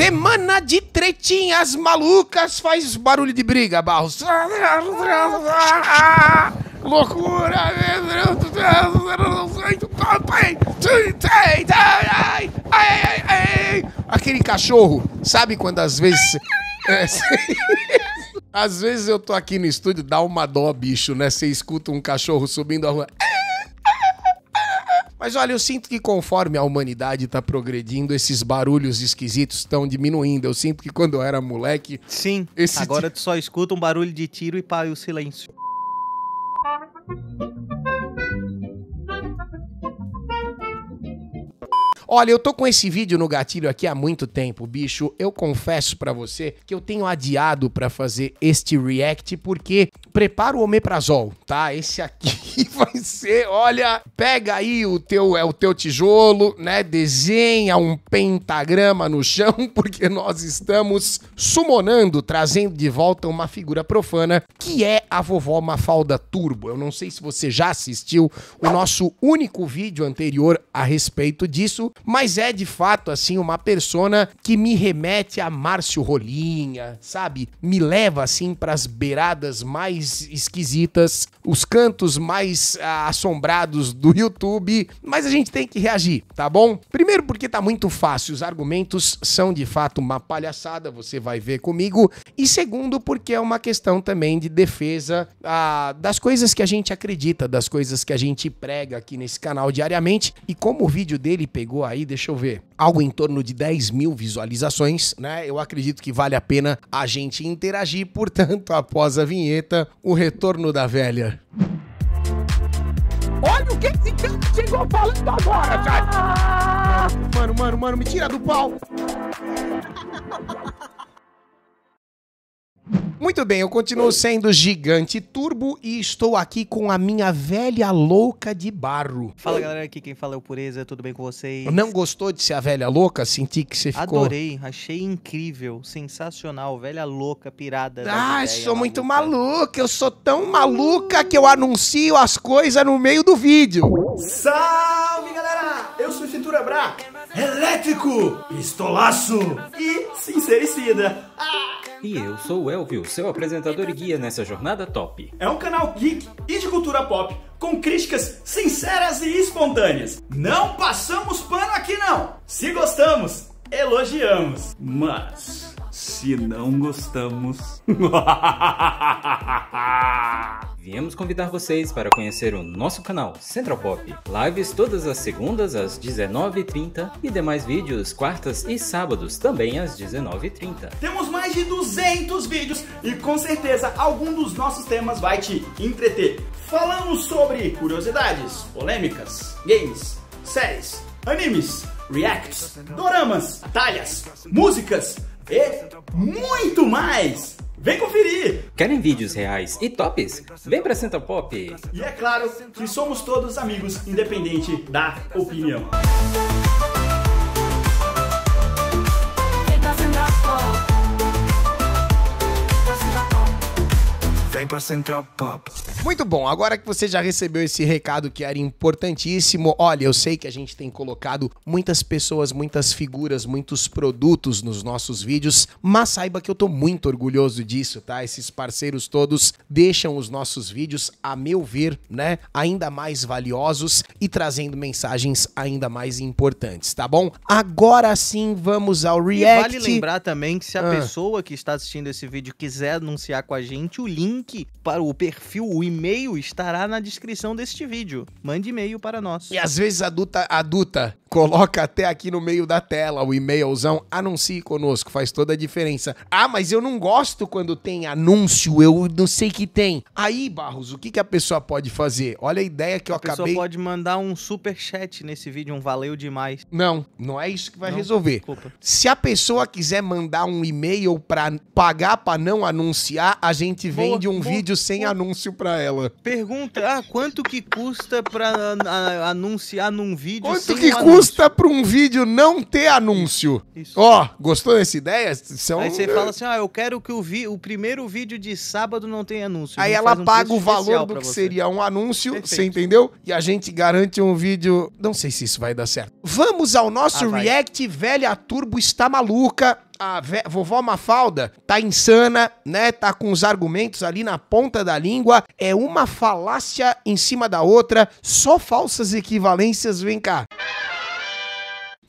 Semana de tretinhas malucas faz barulho de briga, Barros. Loucura! Aquele cachorro, sabe quando às vezes. É, às vezes eu tô aqui no estúdio, dá uma dó, bicho, né? Você escuta um cachorro subindo a rua. Mas olha, eu sinto que conforme a humanidade está progredindo, esses barulhos esquisitos estão diminuindo. Eu sinto que quando eu era moleque. Sim. agora tu só escuta um barulho de tiro e pai o silêncio. Olha, eu tô com esse vídeo no gatilho aqui há muito tempo, bicho. Eu confesso para você que eu tenho adiado para fazer este react porque prepara o omeprazol, tá? Esse aqui vai ser, olha, pega aí o teu é o teu tijolo, né? Desenha um pentagrama no chão porque nós estamos sumonando, trazendo de volta uma figura profana que é a vovó Mafalda Turbo. Eu não sei se você já assistiu o nosso único vídeo anterior a respeito disso, mas é de fato assim uma persona que me remete a Márcio Rolinha, sabe? Me leva assim para as beiradas mais esquisitas, os cantos mais ah, assombrados do YouTube, mas a gente tem que reagir, tá bom? Primeiro porque tá muito fácil, os argumentos são de fato uma palhaçada, você vai ver comigo, e segundo porque é uma questão também de defesa ah, das coisas que a gente acredita, das coisas que a gente prega aqui nesse canal diariamente, e como o vídeo dele pegou aí, deixa eu ver, algo em torno de 10 mil visualizações, né? Eu acredito que vale a pena a gente interagir. Portanto, após a vinheta, o retorno da velha. Olha o que esse cara chegou falando agora, cara! Mano, mano, mano, me tira do pau! Muito bem, eu continuo sendo gigante turbo e estou aqui com a minha velha louca de barro. Fala galera, aqui quem fala é o Pureza, tudo bem com vocês? Não gostou de ser a velha louca? Senti que você ficou. Adorei, achei incrível, sensacional, velha louca, pirada. Ah, sou maluca. muito maluca, eu sou tão maluca que eu anuncio as coisas no meio do vídeo. Salve galera, eu sou Cintura Bra, elétrico, pistolaço e sincericida. Ah! E eu sou o Elvio, seu apresentador e guia nessa jornada top. É um canal geek e de cultura pop, com críticas sinceras e espontâneas. Não passamos pano aqui não! Se gostamos, elogiamos, mas se não gostamos. Viemos convidar vocês para conhecer o nosso canal Central Pop. Lives todas as segundas às 19h30 e demais vídeos quartas e sábados também às 19h30. Temos mais de 200 vídeos e com certeza algum dos nossos temas vai te entreter. Falamos sobre curiosidades, polêmicas, games, séries, animes, reacts, doramas, talhas, músicas e muito mais! Vem conferir! Querem vídeos reais e tops? Vem pra Santa Pop! E é claro que somos todos amigos, independente da opinião. pop. Muito bom, agora que você já recebeu esse recado que era importantíssimo, olha, eu sei que a gente tem colocado muitas pessoas, muitas figuras, muitos produtos nos nossos vídeos, mas saiba que eu tô muito orgulhoso disso, tá? Esses parceiros todos deixam os nossos vídeos, a meu ver, né, ainda mais valiosos e trazendo mensagens ainda mais importantes, tá bom? Agora sim, vamos ao react. E vale lembrar também que se a ah. pessoa que está assistindo esse vídeo quiser anunciar com a gente, o link link para o perfil, o e-mail estará na descrição deste vídeo. Mande e-mail para nós. E às vezes adulta, adulta, coloca até aqui no meio da tela o e-mailzão, anuncie conosco, faz toda a diferença. Ah, mas eu não gosto quando tem anúncio, eu não sei que tem. Aí, Barros, o que, que a pessoa pode fazer? Olha a ideia que a eu acabei... A pessoa pode mandar um super chat nesse vídeo, um valeu demais. Não, não é isso que vai não, resolver. Desculpa. Se a pessoa quiser mandar um e-mail para pagar para não anunciar, a gente Boa. vende um um vídeo sem anúncio pra ela. Pergunta, ah, quanto que custa pra anunciar num vídeo Quanto sem que um custa pra um vídeo não ter anúncio? Ó, oh, gostou dessa ideia? São... Aí você fala assim, ah, eu quero que o, vi... o primeiro vídeo de sábado não tenha anúncio. Aí ela um paga o valor do que você. seria um anúncio, Perfeito. você entendeu? E a gente garante um vídeo... Não sei se isso vai dar certo. Vamos ao nosso ah, react Velha Turbo Está Maluca a vovó Mafalda tá insana, né? Tá com os argumentos ali na ponta da língua. É uma falácia em cima da outra, só falsas equivalências. Vem cá.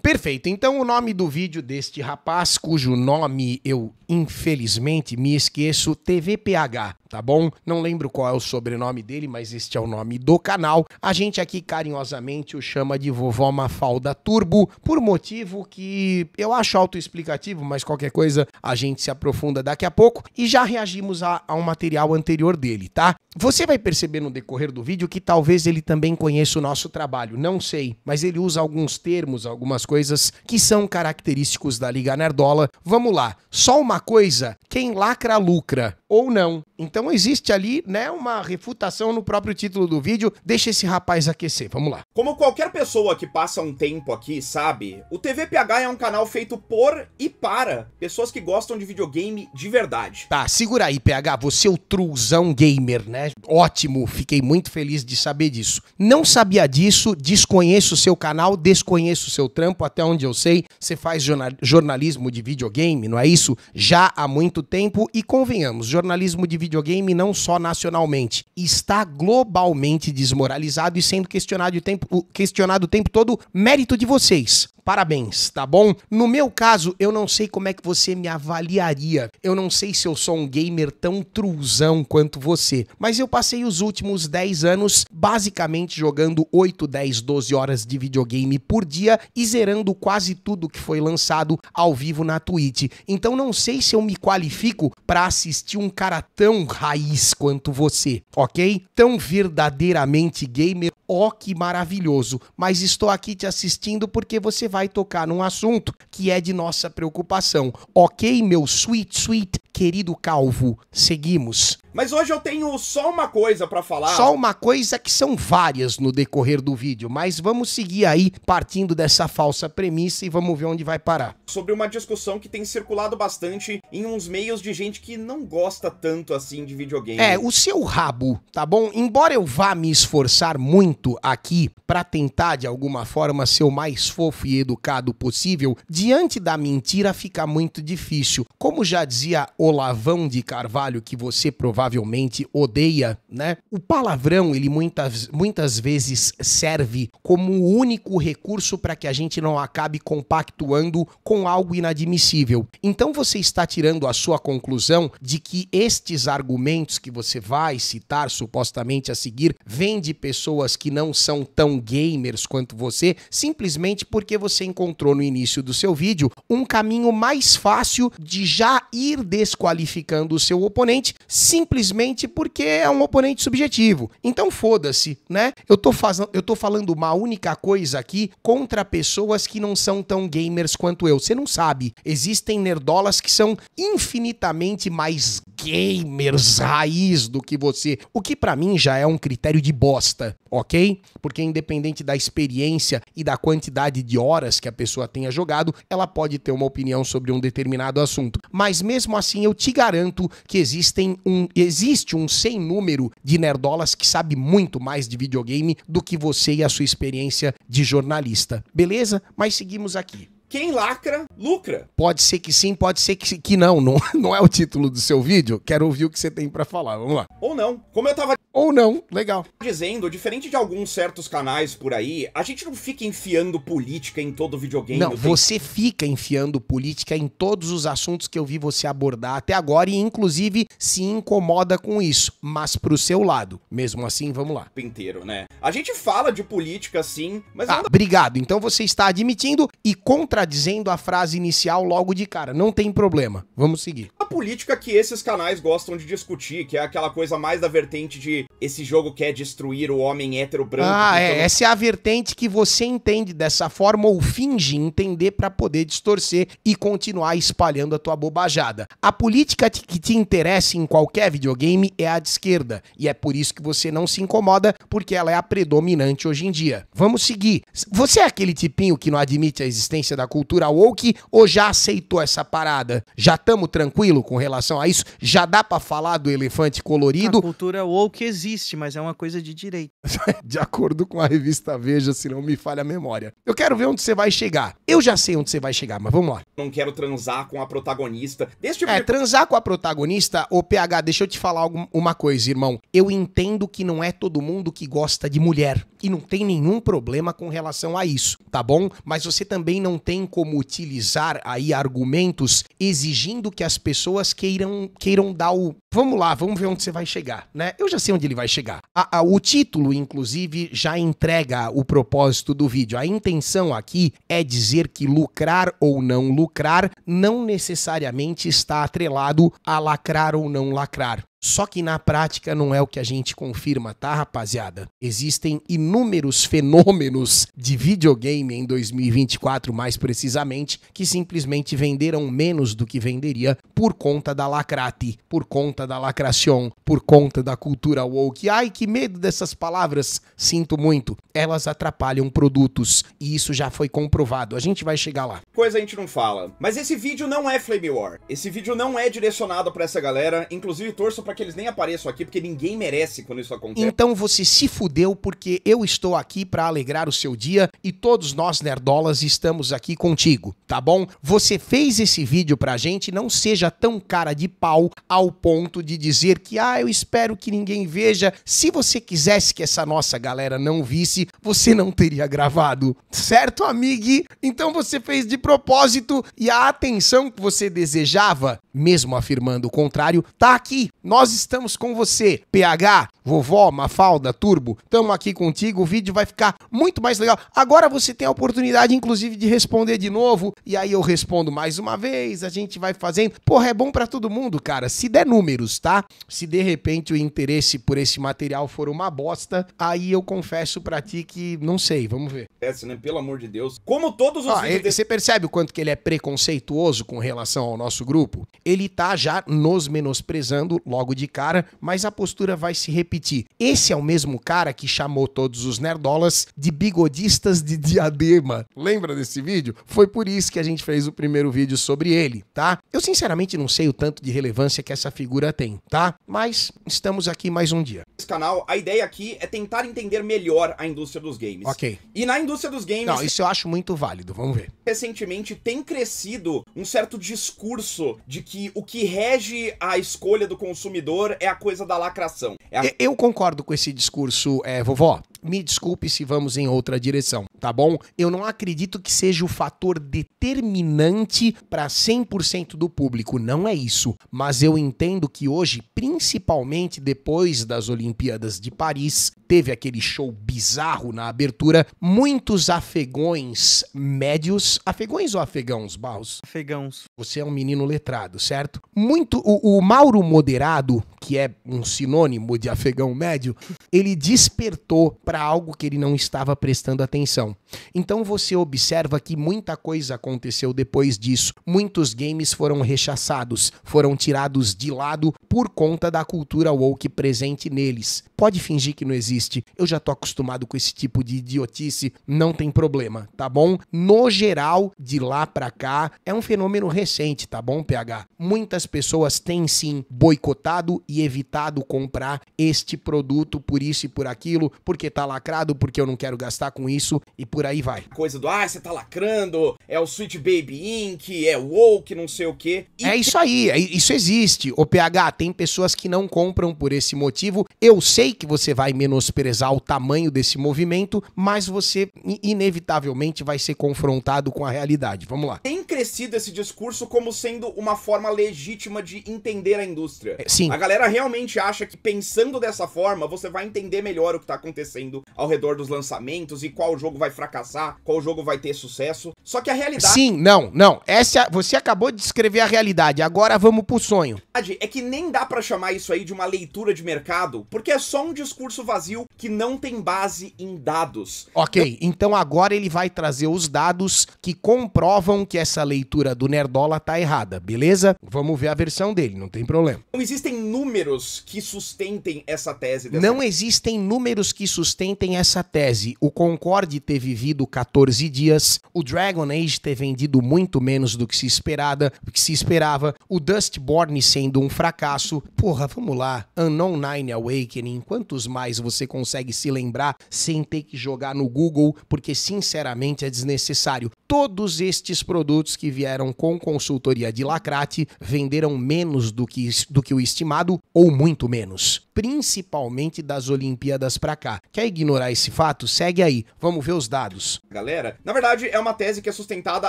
Perfeito. Então o nome do vídeo deste rapaz, cujo nome eu infelizmente me esqueço TVPH, tá bom? Não lembro qual é o sobrenome dele, mas este é o nome do canal. A gente aqui carinhosamente o chama de Vovó Mafalda Turbo, por motivo que eu acho autoexplicativo, mas qualquer coisa a gente se aprofunda daqui a pouco e já reagimos a, a um material anterior dele, tá? Você vai perceber no decorrer do vídeo que talvez ele também conheça o nosso trabalho, não sei, mas ele usa alguns termos, algumas coisas que são característicos da Liga Nerdola. Vamos lá, só uma coisa: quem lacra, lucra ou não. Então existe ali, né, uma refutação no próprio título do vídeo. Deixa esse rapaz aquecer, vamos lá. Como qualquer pessoa que passa um tempo aqui sabe, o TVPH é um canal feito por e para pessoas que gostam de videogame de verdade. Tá, segura aí, PH, você é o truzão gamer, né? Ótimo, fiquei muito feliz de saber disso. Não sabia disso, desconheço o seu canal, desconheço o seu trampo, até onde eu sei, você faz jornalismo de videogame, não é isso? Já há muito tempo e convenhamos, jornalismo de videogame, não só nacionalmente, está globalmente desmoralizado e sendo questionado o tempo, questionado o tempo todo mérito de vocês parabéns, tá bom? No meu caso, eu não sei como é que você me avaliaria. Eu não sei se eu sou um gamer tão truzão quanto você, mas eu passei os últimos 10 anos basicamente jogando 8, 10, 12 horas de videogame por dia e zerando quase tudo que foi lançado ao vivo na Twitch. Então não sei se eu me qualifico para assistir um cara tão raiz quanto você, ok? Tão verdadeiramente gamer ó oh, que maravilhoso, mas estou aqui te assistindo porque você vai tocar num assunto que é de nossa preocupação. Ok, meu sweet, sweet, querido calvo, seguimos. Mas hoje eu tenho só uma coisa para falar. Só uma coisa que são várias no decorrer do vídeo, mas vamos seguir aí partindo dessa falsa premissa e vamos ver onde vai parar. Sobre uma discussão que tem circulado bastante em uns meios de gente que não gosta tanto assim de videogame. É, o seu rabo, tá bom? Embora eu vá me esforçar muito aqui para tentar de alguma forma ser o mais fofo e educado possível, diante da mentira fica muito difícil. Como já dizia Olavão de Carvalho que você provavelmente provavelmente odeia, né? O palavrão, ele muitas, muitas vezes serve como o único recurso para que a gente não acabe compactuando com algo inadmissível. Então você está tirando a sua conclusão de que estes argumentos que você vai citar supostamente a seguir vêm de pessoas que não são tão gamers quanto você, simplesmente porque você encontrou no início do seu vídeo um caminho mais fácil de já ir desqualificando o seu oponente, sim simplesmente porque é um oponente subjetivo. Então foda-se, né? Eu tô, faz... eu tô falando uma única coisa aqui contra pessoas que não são tão gamers quanto eu. Você não sabe. Existem nerdolas que são infinitamente mais gamers raiz do que você. O que para mim já é um critério de bosta, ok? Porque independente da experiência e da quantidade de horas que a pessoa tenha jogado, ela pode ter uma opinião sobre um determinado assunto. Mas mesmo assim, eu te garanto que existem um existe um sem número de nerdolas que sabe muito mais de videogame do que você e a sua experiência de jornalista. Beleza? Mas seguimos aqui quem lacra, lucra. Pode ser que sim, pode ser que, que não. não. Não é o título do seu vídeo. Quero ouvir o que você tem para falar. Vamos lá. Ou não. Como eu tava. Ou não. Legal. Dizendo, diferente de alguns certos canais por aí, a gente não fica enfiando política em todo videogame. Não, você fica enfiando política em todos os assuntos que eu vi você abordar até agora e, inclusive, se incomoda com isso. Mas pro seu lado. Mesmo assim, vamos lá. Inteiro, né? A gente fala de política sim, mas. Ah, não... obrigado. Então você está admitindo e contra contradizendo a frase inicial logo de cara. Não tem problema. Vamos seguir. A política que esses canais gostam de discutir, que é aquela coisa mais da vertente de esse jogo quer destruir o homem hétero branco. Ah, é. Essa é a vertente que você entende dessa forma ou finge entender para poder distorcer e continuar espalhando a tua bobajada. A política que te interessa em qualquer videogame é a de esquerda. E é por isso que você não se incomoda, porque ela é a predominante hoje em dia. Vamos seguir. Você é aquele tipinho que não admite a existência da cultura woke ou já aceitou essa parada? Já estamos tranquilo com relação a isso? Já dá para falar do elefante colorido? A cultura woke existe, mas é uma coisa de direito. de acordo com a revista Veja, se não me falha a memória. Eu quero ver onde você vai chegar. Eu já sei onde você vai chegar, mas vamos lá. Não quero transar com a protagonista. Tipo é, de... transar com a protagonista, ô PH, deixa eu te falar uma coisa, irmão. Eu entendo que não é todo mundo que gosta de mulher. E não tem nenhum problema com relação a isso, tá bom? Mas você também não tem como utilizar aí argumentos exigindo que as pessoas queiram, queiram dar o. Vamos lá, vamos ver onde você vai chegar, né? Eu já sei onde ele vai chegar. A, a, o título, inclusive, já entrega o propósito do vídeo. A intenção aqui é dizer que lucrar ou não lucrar não necessariamente está atrelado a lacrar ou não lacrar. Só que na prática não é o que a gente confirma, tá, rapaziada? Existem inúmeros fenômenos de videogame em 2024, mais precisamente, que simplesmente venderam menos do que venderia por conta da lacrate, por conta da lacracion, por conta da cultura woke. Ai, que medo dessas palavras, sinto muito. Elas atrapalham produtos e isso já foi comprovado. A gente vai chegar lá. Coisa a gente não fala. Mas esse vídeo não é Flame War. Esse vídeo não é direcionado para essa galera, inclusive torço pra para que eles nem apareçam aqui, porque ninguém merece quando isso acontece. Então você se fudeu porque eu estou aqui para alegrar o seu dia e todos nós nerdolas estamos aqui contigo, tá bom? Você fez esse vídeo pra gente, não seja tão cara de pau ao ponto de dizer que ah, eu espero que ninguém veja. Se você quisesse que essa nossa galera não visse, você não teria gravado, certo, amigo? Então você fez de propósito e a atenção que você desejava, mesmo afirmando o contrário, tá aqui. Nós nós estamos com você, PH. Vovó, Mafalda, Turbo, estamos aqui contigo. O vídeo vai ficar muito mais legal. Agora você tem a oportunidade, inclusive, de responder de novo. E aí eu respondo mais uma vez. A gente vai fazendo. Porra, é bom para todo mundo, cara. Se der números, tá? Se de repente o interesse por esse material for uma bosta, aí eu confesso pra ti que não sei. Vamos ver. né? Pelo amor de Deus. Como todos os. Ah, ele, de... Você percebe o quanto que ele é preconceituoso com relação ao nosso grupo? Ele tá já nos menosprezando logo de cara, mas a postura vai se repetir repetir. Esse é o mesmo cara que chamou todos os nerdolas de bigodistas de diadema. Lembra desse vídeo? Foi por isso que a gente fez o primeiro vídeo sobre ele, tá? Eu sinceramente não sei o tanto de relevância que essa figura tem, tá? Mas estamos aqui mais um dia. Esse canal, a ideia aqui é tentar entender melhor a indústria dos games. Ok. E na indústria dos games... Não, isso eu acho muito válido, vamos ver. Recentemente tem crescido um certo discurso de que o que rege a escolha do consumidor é a coisa da lacração. É a... Eu concordo com esse discurso, é, vovó me desculpe se vamos em outra direção, tá bom? Eu não acredito que seja o fator determinante para 100% do público, não é isso. Mas eu entendo que hoje, principalmente depois das Olimpíadas de Paris, teve aquele show bizarro na abertura, muitos afegões médios, afegões ou afegãos, Barros? Afegãos. Você é um menino letrado, certo? Muito o, o Mauro Moderado, que é um sinônimo de afegão médio, ele despertou para algo que ele não estava prestando atenção. Então você observa que muita coisa aconteceu depois disso. Muitos games foram rechaçados, foram tirados de lado por conta da cultura woke presente neles. Pode fingir que não existe. Eu já tô acostumado com esse tipo de idiotice, não tem problema, tá bom? No geral, de lá para cá, é um fenômeno recente, tá bom, PH? Muitas pessoas têm sim boicotado e evitado comprar este produto por isso e por aquilo, porque tá tá lacrado porque eu não quero gastar com isso e por aí vai. Coisa do, ah, você tá lacrando, é o Sweet Baby Inc., é woke, não sei o quê. E... É isso aí, é, isso existe. O PH, tem pessoas que não compram por esse motivo. Eu sei que você vai menosprezar o tamanho desse movimento, mas você inevitavelmente vai ser confrontado com a realidade. Vamos lá. Tem crescido esse discurso como sendo uma forma legítima de entender a indústria. É, sim. A galera realmente acha que pensando dessa forma, você vai entender melhor o que tá acontecendo acontecendo ao redor dos lançamentos e qual jogo vai fracassar, qual jogo vai ter sucesso. Só que a realidade. Sim, não, não. Essa é você acabou de descrever a realidade. Agora vamos pro sonho. É que nem dá para chamar isso aí de uma leitura de mercado, porque é só um discurso vazio que não tem base em dados. Ok, Eu... então agora ele vai trazer os dados que comprovam que essa leitura do Nerdola tá errada, beleza? Vamos ver a versão dele, não tem problema. Não existem números que sustentem essa tese. Não existem números que sustentem sustentem essa tese. O Concorde ter vivido 14 dias, o Dragon Age ter vendido muito menos do que se esperada, do que se esperava, o Dustborn sendo um fracasso. Porra, vamos lá. Unknown Nine Awakening, quantos mais você consegue se lembrar sem ter que jogar no Google, porque sinceramente é desnecessário. Todos estes produtos que vieram com consultoria de Lacrate venderam menos do que, do que o estimado ou muito menos principalmente das Olimpíadas para cá. Quer ignorar esse fato? Segue aí, vamos ver os dados. Galera, na verdade é uma tese que é sustentada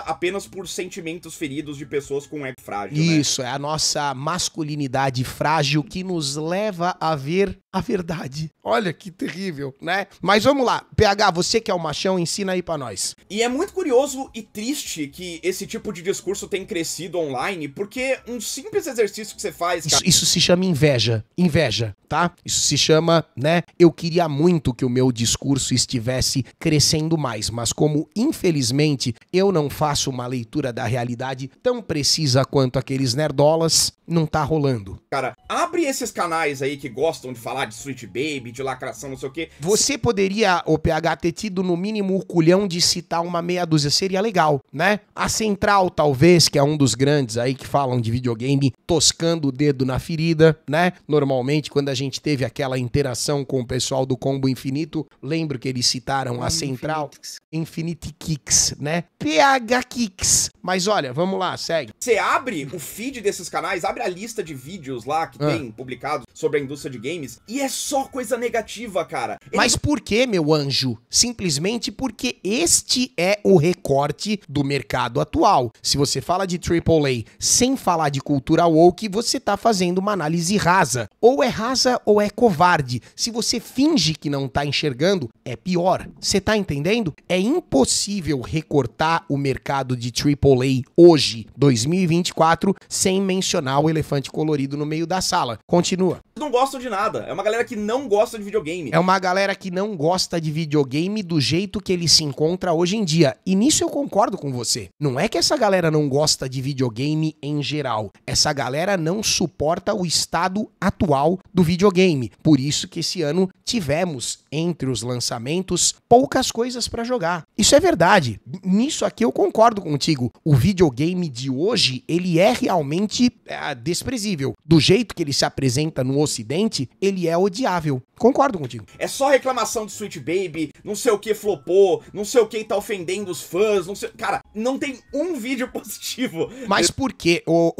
apenas por sentimentos feridos de pessoas com ego frágil. Né? Isso, né? é a nossa masculinidade frágil que nos leva a ver a verdade. Olha que terrível, né? Mas vamos lá, PH, você que é o machão, ensina aí para nós. E é muito curioso e triste que esse tipo de discurso tenha crescido online, porque um simples exercício que você faz. Cara... Isso, isso se chama inveja. Inveja tá? Isso se chama, né? Eu queria muito que o meu discurso estivesse crescendo mais, mas como infelizmente eu não faço uma leitura da realidade tão precisa quanto aqueles nerdolas, não tá rolando. Cara, abre esses canais aí que gostam de falar de Sweet Baby, de lacração, não sei o quê. Você poderia, o PH, ter tido no mínimo o culhão de citar uma meia dúzia, seria legal, né? A Central, talvez, que é um dos grandes aí que falam de videogame, toscando o dedo na ferida, né? Normalmente, quando a gente gente teve aquela interação com o pessoal do Combo Infinito. Lembro que eles citaram Combo a Central Infinitix. Infinity Kicks, né? PH Kicks. Mas olha, vamos lá, segue. Você abre o feed desses canais, abre a lista de vídeos lá que ah. tem publicados sobre a indústria de games e é só coisa negativa, cara. Ele... Mas por que, meu anjo? Simplesmente porque este é o recorte do mercado atual. Se você fala de AAA sem falar de cultura woke, você tá fazendo uma análise rasa. Ou é rasa ou é covarde. Se você finge que não tá enxergando, é pior. Você tá entendendo? É impossível recortar o mercado de AAA hoje, 2024, sem mencionar o elefante colorido no meio da sala. Continua não gostam de nada. É uma galera que não gosta de videogame. É uma galera que não gosta de videogame do jeito que ele se encontra hoje em dia. E nisso eu concordo com você. Não é que essa galera não gosta de videogame em geral. Essa galera não suporta o estado atual do videogame. Por isso que esse ano tivemos entre os lançamentos poucas coisas para jogar. Isso é verdade. Nisso aqui eu concordo contigo. O videogame de hoje, ele é realmente é, desprezível. Do jeito que ele se apresenta no Ocidente, ele é odiável. Concordo contigo. É só reclamação de Sweet Baby, não sei o que flopou, não sei o que tá ofendendo os fãs, não sei. Cara, não tem um vídeo positivo. Mas por quê? O,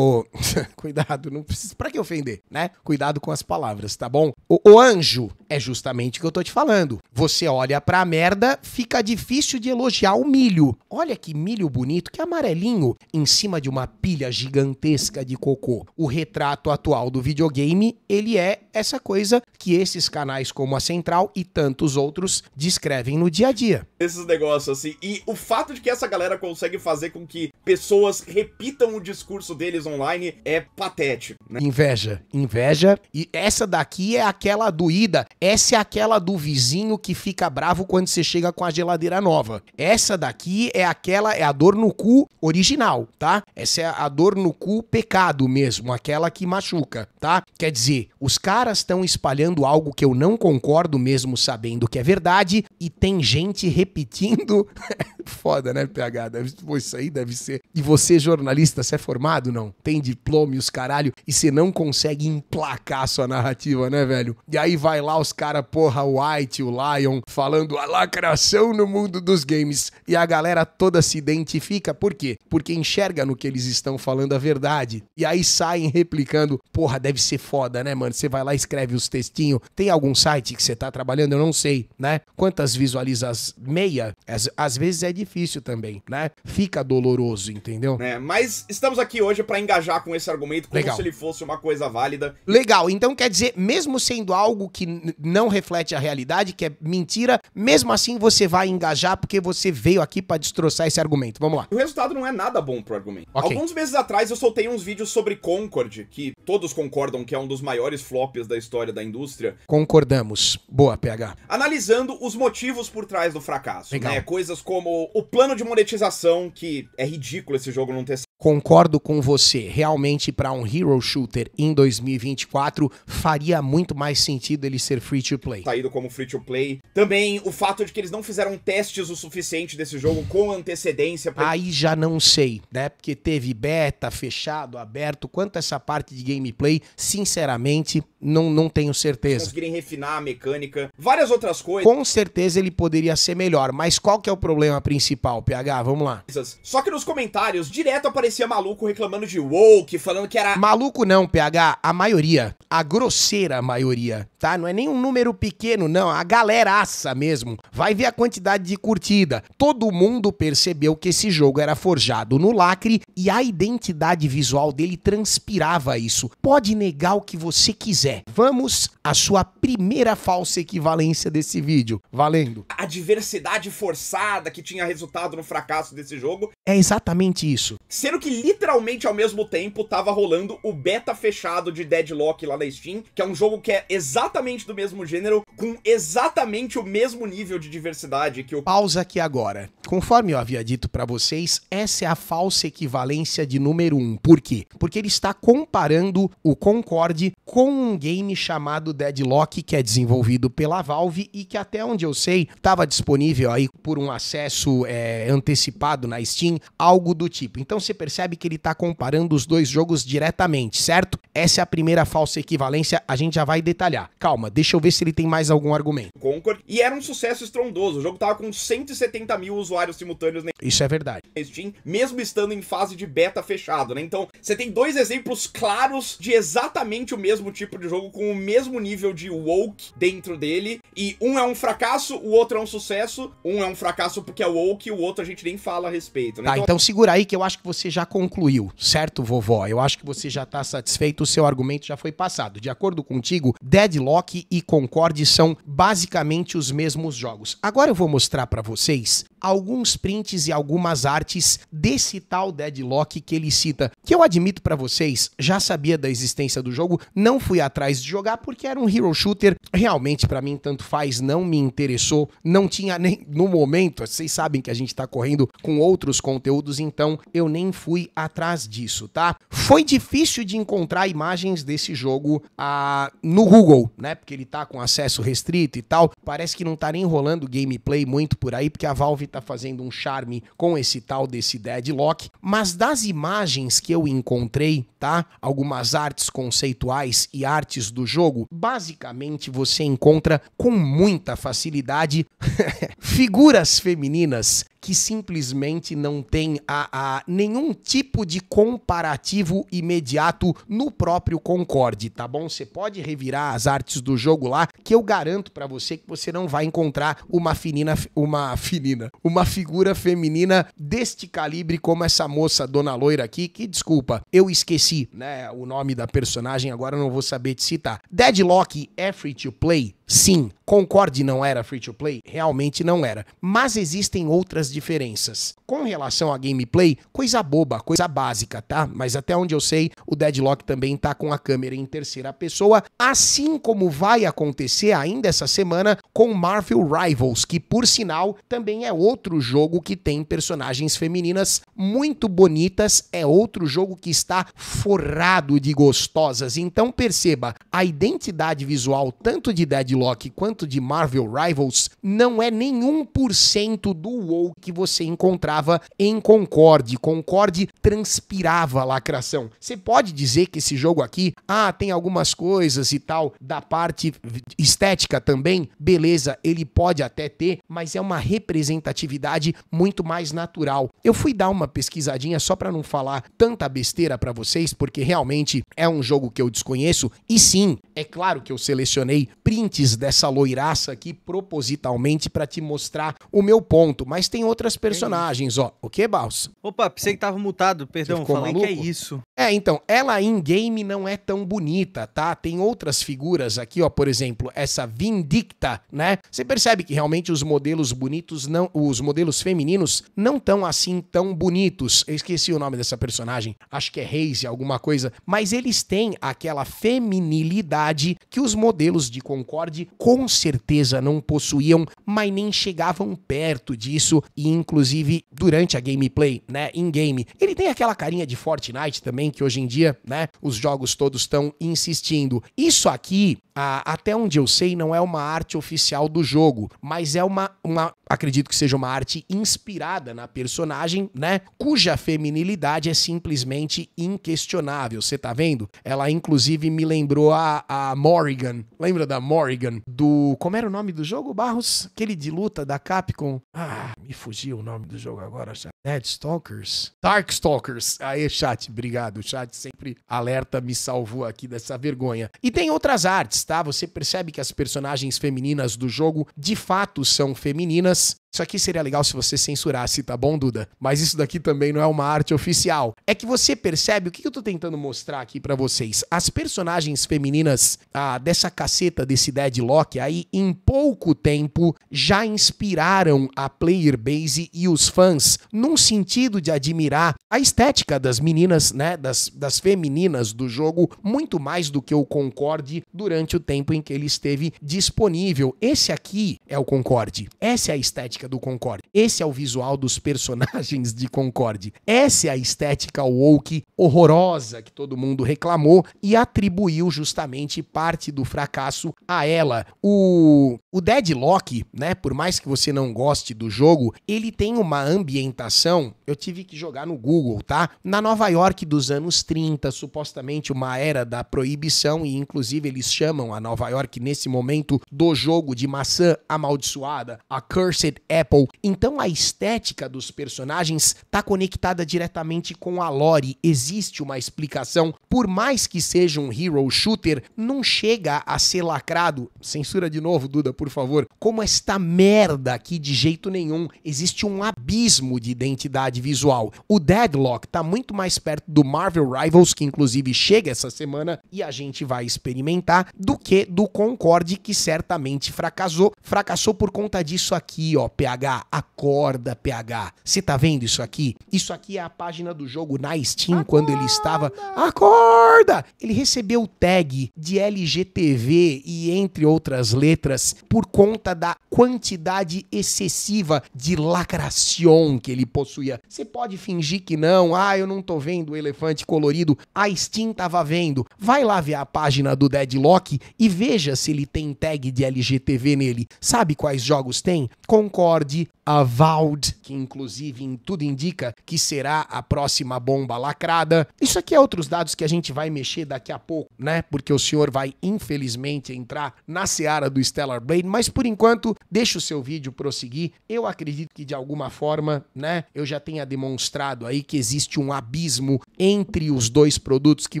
o... Cuidado, não precisa. Pra que ofender, né? Cuidado com as palavras, tá bom? O, o anjo é justamente o que eu tô te falando. Você olha pra merda, fica difícil de elogiar o milho. Olha que milho bonito, que amarelinho, em cima de uma pilha gigantesca de cocô. O retrato atual do videogame ele é essa coisa que esses canais como a Central e tantos outros descrevem no dia a dia. Esses negócios assim, e o fato de que essa galera consegue fazer com que pessoas repitam o discurso deles online é patético, né? Inveja, inveja. E essa daqui é aquela doída, essa é aquela do vizinho que fica bravo quando você chega com a geladeira nova. Essa daqui é aquela é a dor no cu original, tá? Essa é a dor no cu pecado mesmo, aquela que machuca, tá? Quer dizer, os caras estão espalhando algo que eu não concordo, mesmo sabendo que é verdade, e tem gente repetindo. Foda, né, PH? Deve, pô, isso aí deve ser. E você, jornalista, você é formado, não? Tem diploma e os caralho, e você não consegue emplacar sua narrativa, né, velho? E aí vai lá os caras, porra, o White, o Lion, falando a lacração no mundo dos games. E a galera toda se identifica, por quê? Porque enxerga no que eles estão falando a verdade. E aí saem replicando, porra, deve ser foda, né, mano? Você vai lá escreve os textinhos. Tem algum site que você tá trabalhando? Eu não sei, né? Quantas apenas visualiza as meia, às, às vezes é difícil também, né? Fica doloroso, entendeu? É, mas estamos aqui hoje para engajar com esse argumento como Legal. se ele fosse uma coisa válida. Legal, então quer dizer, mesmo sendo algo que não reflete a realidade, que é mentira, mesmo assim você vai engajar porque você veio aqui para destroçar esse argumento. Vamos lá. O resultado não é nada bom pro argumento. Okay. Alguns meses atrás eu soltei uns vídeos sobre Concord, que todos concordam que é um dos maiores flops da história da indústria. Concordamos. Boa, PH. Analisando os motivos motivos por trás do fracasso, Legal. né? Coisas como o plano de monetização, que é ridículo esse jogo não ter Concordo com você. Realmente, para um hero shooter em 2024, faria muito mais sentido ele ser free to play. Saído como free to play. Também o fato de que eles não fizeram testes o suficiente desse jogo com antecedência. Pra... Aí já não sei, né? Porque teve beta, fechado, aberto. Quanto a essa parte de gameplay, sinceramente, não, não tenho certeza. Conseguirem refinar a mecânica, várias outras coisas. Com certeza ele poderia ser melhor, mas qual que é o problema principal, PH? Vamos lá. Só que nos comentários, direto aparecia maluco reclamando de woke, falando que era... Maluco não, PH, a maioria, a grosseira maioria, tá? Não é nem um número pequeno, não, a galeraça mesmo. Vai ver a quantidade de curtida. Todo mundo percebeu que esse jogo era forjado no lacre e a identidade visual dele transpirava isso. Pode negar o que você quiser. Vamos à sua primeira falsa equivalência desse vídeo. Valendo. A diversidade forçada que tinha resultado no fracasso desse jogo. É exatamente isso. Sendo que literalmente ao mesmo tempo tava rolando o beta fechado de Deadlock lá na Steam, que é um jogo que é exatamente do mesmo gênero, com exatamente o mesmo nível de diversidade que o. Pausa aqui agora. Conforme eu havia dito para vocês, essa é a falsa equivalência de número 1. Um. Por quê? Porque ele está comparando o Concorde com um game chamado Deadlock, que é desenvolvido pela Valve e que até onde eu sei estava disponível aí por um acesso é, antecipado na Steam, algo do tipo. Então você percebe que ele está comparando os dois jogos diretamente, certo? Essa é a primeira falsa equivalência, a gente já vai detalhar. Calma, deixa eu ver se ele tem mais algum argumento. Concord, e era um sucesso estrondoso, o jogo estava com 170 mil usuários simultâneos na Isso é verdade. Steam, mesmo estando em fase de beta fechado, né? Então, você tem dois exemplos claros de exatamente o mesmo tipo de jogo com o mesmo nível de woke dentro dele, e um é um fracasso, o outro é um sucesso, um é um fracasso porque é woke o outro a gente nem fala a respeito, né? Tá, então, então segura aí que eu acho que você já concluiu, certo, vovó? Eu acho que você já tá satisfeito, o seu argumento já foi passado. De acordo contigo, Deadlock e Concorde são basicamente os mesmos jogos. Agora eu vou mostrar para vocês alguns prints e algumas artes desse tal Deadlock de Loki que ele cita, que eu admito para vocês, já sabia da existência do jogo, não fui atrás de jogar porque era um hero shooter, realmente para mim tanto faz, não me interessou, não tinha nem no momento, vocês sabem que a gente tá correndo com outros conteúdos, então eu nem fui atrás disso, tá? Foi difícil de encontrar imagens desse jogo ah, no Google, né? Porque ele tá com acesso restrito e tal. Parece que não tá nem rolando gameplay muito por aí, porque a Valve tá fazendo um charme com esse tal desse Deadlock, mas mas das imagens que eu encontrei, tá? Algumas artes conceituais e artes do jogo, basicamente você encontra com muita facilidade figuras femininas que simplesmente não tem a, a, nenhum tipo de comparativo imediato no próprio Concorde, tá bom? Você pode revirar as artes do jogo lá, que eu garanto para você que você não vai encontrar uma finina, uma finina, uma figura feminina deste calibre como essa moça Dona Loira aqui, que desculpa, eu esqueci, né, o nome da personagem, agora não vou saber te citar. Deadlock é free to play? Sim, Concorde não era free to play? Realmente não era. Mas existem outras diferenças. Com relação a gameplay, coisa boba, coisa básica, tá? Mas até onde eu sei, o Deadlock também tá com a câmera em terceira pessoa, assim como vai acontecer ainda essa semana com Marvel Rivals, que por sinal também é outro jogo que tem personagens femininas muito bonitas, é outro jogo que está forrado de gostosas. Então perceba, a identidade visual tanto de Deadlock Loki quanto de Marvel Rivals não é nenhum por cento do WoW que você encontrava em Concorde. Concorde transpirava lacração. Você pode dizer que esse jogo aqui, ah, tem algumas coisas e tal da parte estética também, beleza, ele pode até ter, mas é uma representatividade muito mais natural. Eu fui dar uma pesquisadinha só para não falar tanta besteira para vocês, porque realmente é um jogo que eu desconheço e sim, é claro que eu selecionei prints fiz dessa loiraça aqui propositalmente para te mostrar o meu ponto. Mas tem outras é personagens, ó. O que, Baus? Opa, pensei que tava mutado, perdão, falei maluco? que é isso. É, então, ela em game não é tão bonita, tá? Tem outras figuras aqui, ó, por exemplo, essa Vindicta, né? Você percebe que realmente os modelos bonitos não, os modelos femininos não tão assim tão bonitos. Eu esqueci o nome dessa personagem, acho que é Reise, alguma coisa, mas eles têm aquela feminilidade que os modelos de Concorde com certeza não possuíam mas nem chegavam perto disso, e inclusive durante a gameplay, né, em game. Ele tem aquela carinha de Fortnite também, que hoje em dia, né, os jogos todos estão insistindo. Isso aqui, a, até onde eu sei, não é uma arte oficial do jogo, mas é uma, uma, acredito que seja uma arte inspirada na personagem, né, cuja feminilidade é simplesmente inquestionável. Você tá vendo? Ela, inclusive, me lembrou a, a Morrigan. Lembra da Morrigan? Do. Como era o nome do jogo, Barros? Aquele de luta da Capcom. Ah, me fugiu o nome do jogo agora já. Stalkers, Dark Stalkers, Aí, chat, obrigado. O chat sempre alerta, me salvou aqui dessa vergonha. E tem outras artes, tá? Você percebe que as personagens femininas do jogo de fato são femininas. Isso aqui seria legal se você censurasse, tá bom, Duda? Mas isso daqui também não é uma arte oficial. É que você percebe o que eu tô tentando mostrar aqui para vocês. As personagens femininas ah, dessa caceta, desse Deadlock aí, em pouco tempo já inspiraram a player base e os fãs num sentido de admirar a estética das meninas, né, das, das femininas do jogo, muito mais do que o Concorde durante o tempo em que ele esteve disponível. Esse aqui é o Concorde. Essa é a estética do Concorde. Esse é o visual dos personagens de Concorde. Essa é a estética woke horrorosa que todo mundo reclamou e atribuiu justamente parte do fracasso a ela. O, o Deadlock, né, por mais que você não goste do jogo, ele tem uma ambientação eu tive que jogar no Google, tá? Na Nova York dos anos 30, supostamente uma era da proibição, e inclusive eles chamam a Nova York nesse momento do jogo de maçã amaldiçoada, a Cursed Apple. Então a estética dos personagens tá conectada diretamente com a lore. Existe uma explicação, por mais que seja um hero shooter, não chega a ser lacrado. Censura de novo, Duda, por favor. Como esta merda aqui de jeito nenhum. Existe um abismo de identidade identidade visual. O Deadlock está muito mais perto do Marvel Rivals, que inclusive chega essa semana e a gente vai experimentar, do que do Concorde, que certamente fracassou. Fracassou por conta disso aqui, ó, PH. Acorda, PH. Você tá vendo isso aqui? Isso aqui é a página do jogo na Steam, Acorda. quando ele estava. Acorda! Ele recebeu o tag de LGTV e entre outras letras por conta da quantidade excessiva de lacração que ele possuía. Você pode fingir que não, ah, eu não tô vendo o elefante colorido, a Steam tava vendo. Vai lá ver a página do Deadlock e veja se ele tem tag de LGTV nele. Sabe quais jogos tem? Concorde, Avowed, que inclusive em tudo indica que será a próxima bomba lacrada. Isso aqui é outros dados que a gente vai mexer daqui a pouco, né? Porque o senhor vai infelizmente entrar na seara do Stellar Blade, mas por enquanto deixa o seu vídeo prosseguir. Eu acredito que de alguma forma, né, eu já tenha demonstrado aí que existe um abismo entre os dois produtos que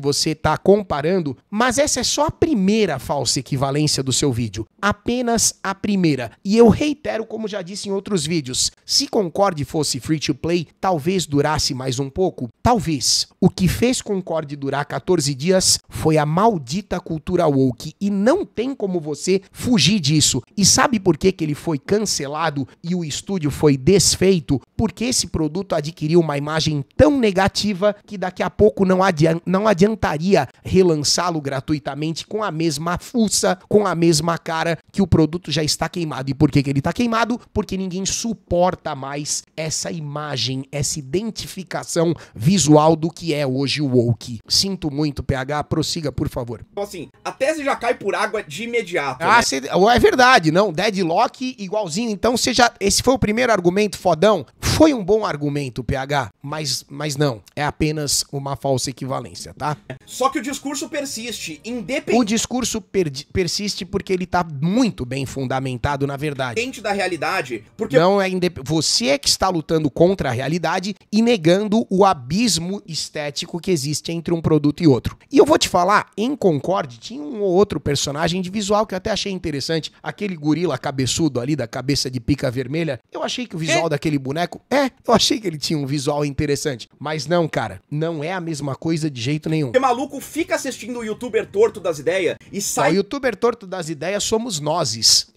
você está comparando, mas essa é só a primeira falsa equivalência do seu vídeo. Apenas a primeira. E eu reitero, como já disse em outros vídeos, se Concorde fosse free to play, talvez durasse mais um pouco. Talvez. O que fez Concorde durar 14 dias foi a maldita cultura woke e não tem como você fugir disso. E sabe por que, que ele foi cancelado e o estúdio foi desfeito? porque esse produto adquiriu uma imagem tão negativa que daqui a pouco não, não adiantaria relançá-lo gratuitamente com a mesma fuça, com a mesma cara que o produto já está queimado. E por que, que ele está queimado? Porque ninguém suporta mais essa imagem, essa identificação visual do que é hoje o woke. Sinto muito, PH, prossiga, por favor. Então, assim, a tese já cai por água de imediato. Ah, né? cê, é verdade, não. Deadlock igualzinho. Então, seja. Esse foi o primeiro argumento fodão foi um bom argumento, PH, mas, mas não, é apenas uma falsa equivalência, tá? Só que o discurso persiste, independente. O discurso per persiste porque ele tá muito bem fundamentado na verdade. Independente da realidade, porque. Não é indep... Você é que está lutando contra a realidade e negando o abismo estético que existe entre um produto e outro. E eu vou te falar, em Concorde tinha um ou outro personagem de visual que eu até achei interessante. Aquele gorila cabeçudo ali da cabeça de pica vermelha. Eu achei que o visual é. daquele boneco é, eu achei que ele tinha um visual interessante. Mas não, cara, não é a mesma coisa de jeito nenhum. Porque maluco fica assistindo o youtuber torto das ideias e sai. O youtuber torto das ideias somos nós.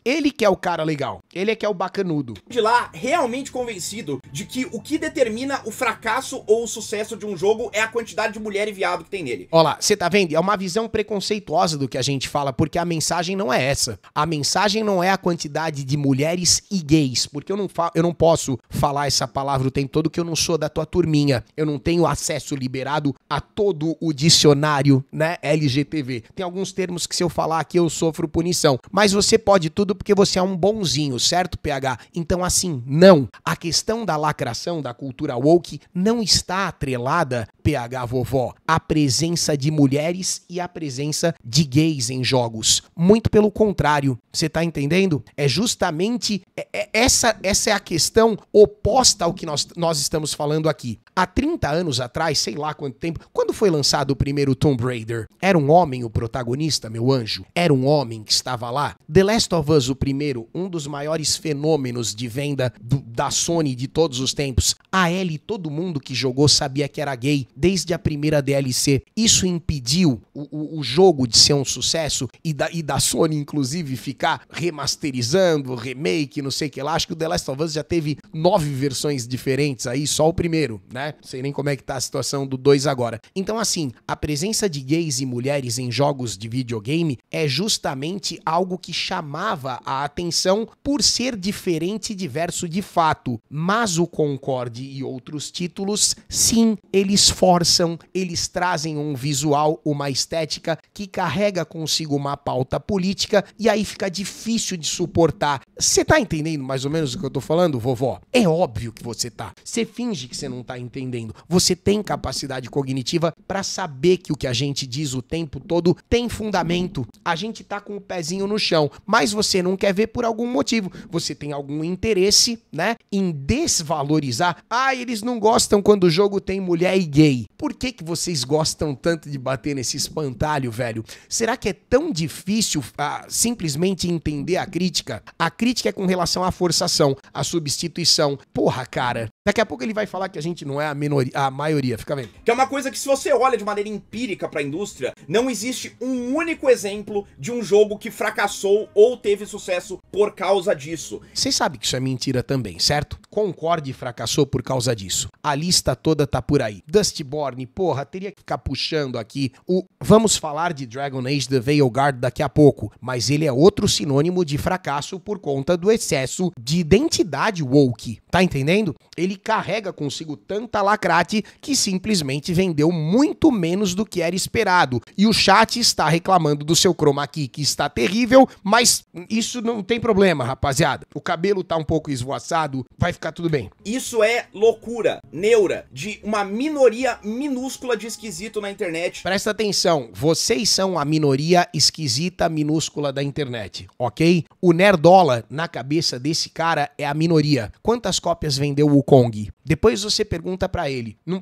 Ele que é o cara legal. Ele é que é o bacanudo. De lá, realmente convencido de que o que determina o fracasso ou o sucesso de um jogo é a quantidade de mulher e viado que tem nele. Olha lá, você tá vendo? É uma visão preconceituosa do que a gente fala, porque a mensagem não é essa. A mensagem não é a quantidade de mulheres e gays, porque eu não, eu não posso falar essa essa palavra o tempo todo que eu não sou da tua turminha. Eu não tenho acesso liberado a todo o dicionário, né, LGTV. Tem alguns termos que se eu falar aqui eu sofro punição. Mas você pode tudo porque você é um bonzinho, certo, PH? Então assim, não. A questão da lacração da cultura woke não está atrelada, PH vovó, à presença de mulheres e à presença de gays em jogos. Muito pelo contrário. Você tá entendendo? É justamente é, é, essa essa é a questão oposta contrasta ao que nós, nós estamos falando aqui. Há 30 anos atrás, sei lá quanto tempo, quando foi lançado o primeiro Tomb Raider? Era um homem o protagonista, meu anjo? Era um homem que estava lá? The Last of Us, o primeiro, um dos maiores fenômenos de venda do, da Sony de todos os tempos. A Ellie, todo mundo que jogou sabia que era gay desde a primeira DLC. Isso impediu o, o, o jogo de ser um sucesso e da, e da Sony, inclusive, ficar remasterizando, remake, não sei o que lá. Acho que o The Last of Us já teve nove versões versões diferentes aí, só o primeiro, né? Não sei nem como é que tá a situação do 2 agora. Então, assim, a presença de gays e mulheres em jogos de videogame é justamente algo que chamava a atenção por ser diferente e diverso de fato. Mas o Concorde e outros títulos, sim, eles forçam, eles trazem um visual, uma estética que carrega consigo uma pauta política e aí fica difícil de suportar. Você tá entendendo mais ou menos o que eu tô falando, vovó? É óbvio óbvio que você tá. Você finge que você não tá entendendo. Você tem capacidade cognitiva para saber que o que a gente diz o tempo todo tem fundamento. A gente tá com o pezinho no chão, mas você não quer ver por algum motivo. Você tem algum interesse, né, em desvalorizar. Ah, eles não gostam quando o jogo tem mulher e gay. Por que que vocês gostam tanto de bater nesse espantalho, velho? Será que é tão difícil ah, simplesmente entender a crítica? A crítica é com relação à forçação, à substituição. Porra, Porra, cara. Daqui a pouco ele vai falar que a gente não é a, minoria, a maioria, fica vendo. Que é uma coisa que se você olha de maneira empírica para a indústria, não existe um único exemplo de um jogo que fracassou ou teve sucesso por causa disso. você sabe que isso é mentira também, certo? Concorde fracassou por causa disso. A lista toda tá por aí. Dustborn, porra, teria que ficar puxando aqui o. Vamos falar de Dragon Age The Veilguard daqui a pouco, mas ele é outro sinônimo de fracasso por conta do excesso de identidade woke. Tá entendendo? Ele carrega consigo tanta lacrate que simplesmente vendeu muito menos do que era esperado. E o chat está reclamando do seu chroma key que está terrível, mas isso não tem problema, rapaziada. O cabelo tá um pouco esvoaçado, vai ficar tudo bem. Isso é loucura, neura, de uma minoria minúscula de esquisito na internet. Presta atenção, vocês são a minoria esquisita minúscula da internet, ok? O nerdola na cabeça desse cara é a minoria. Quantas cópias vendeu o Kong? Depois você pergunta para ele. Não,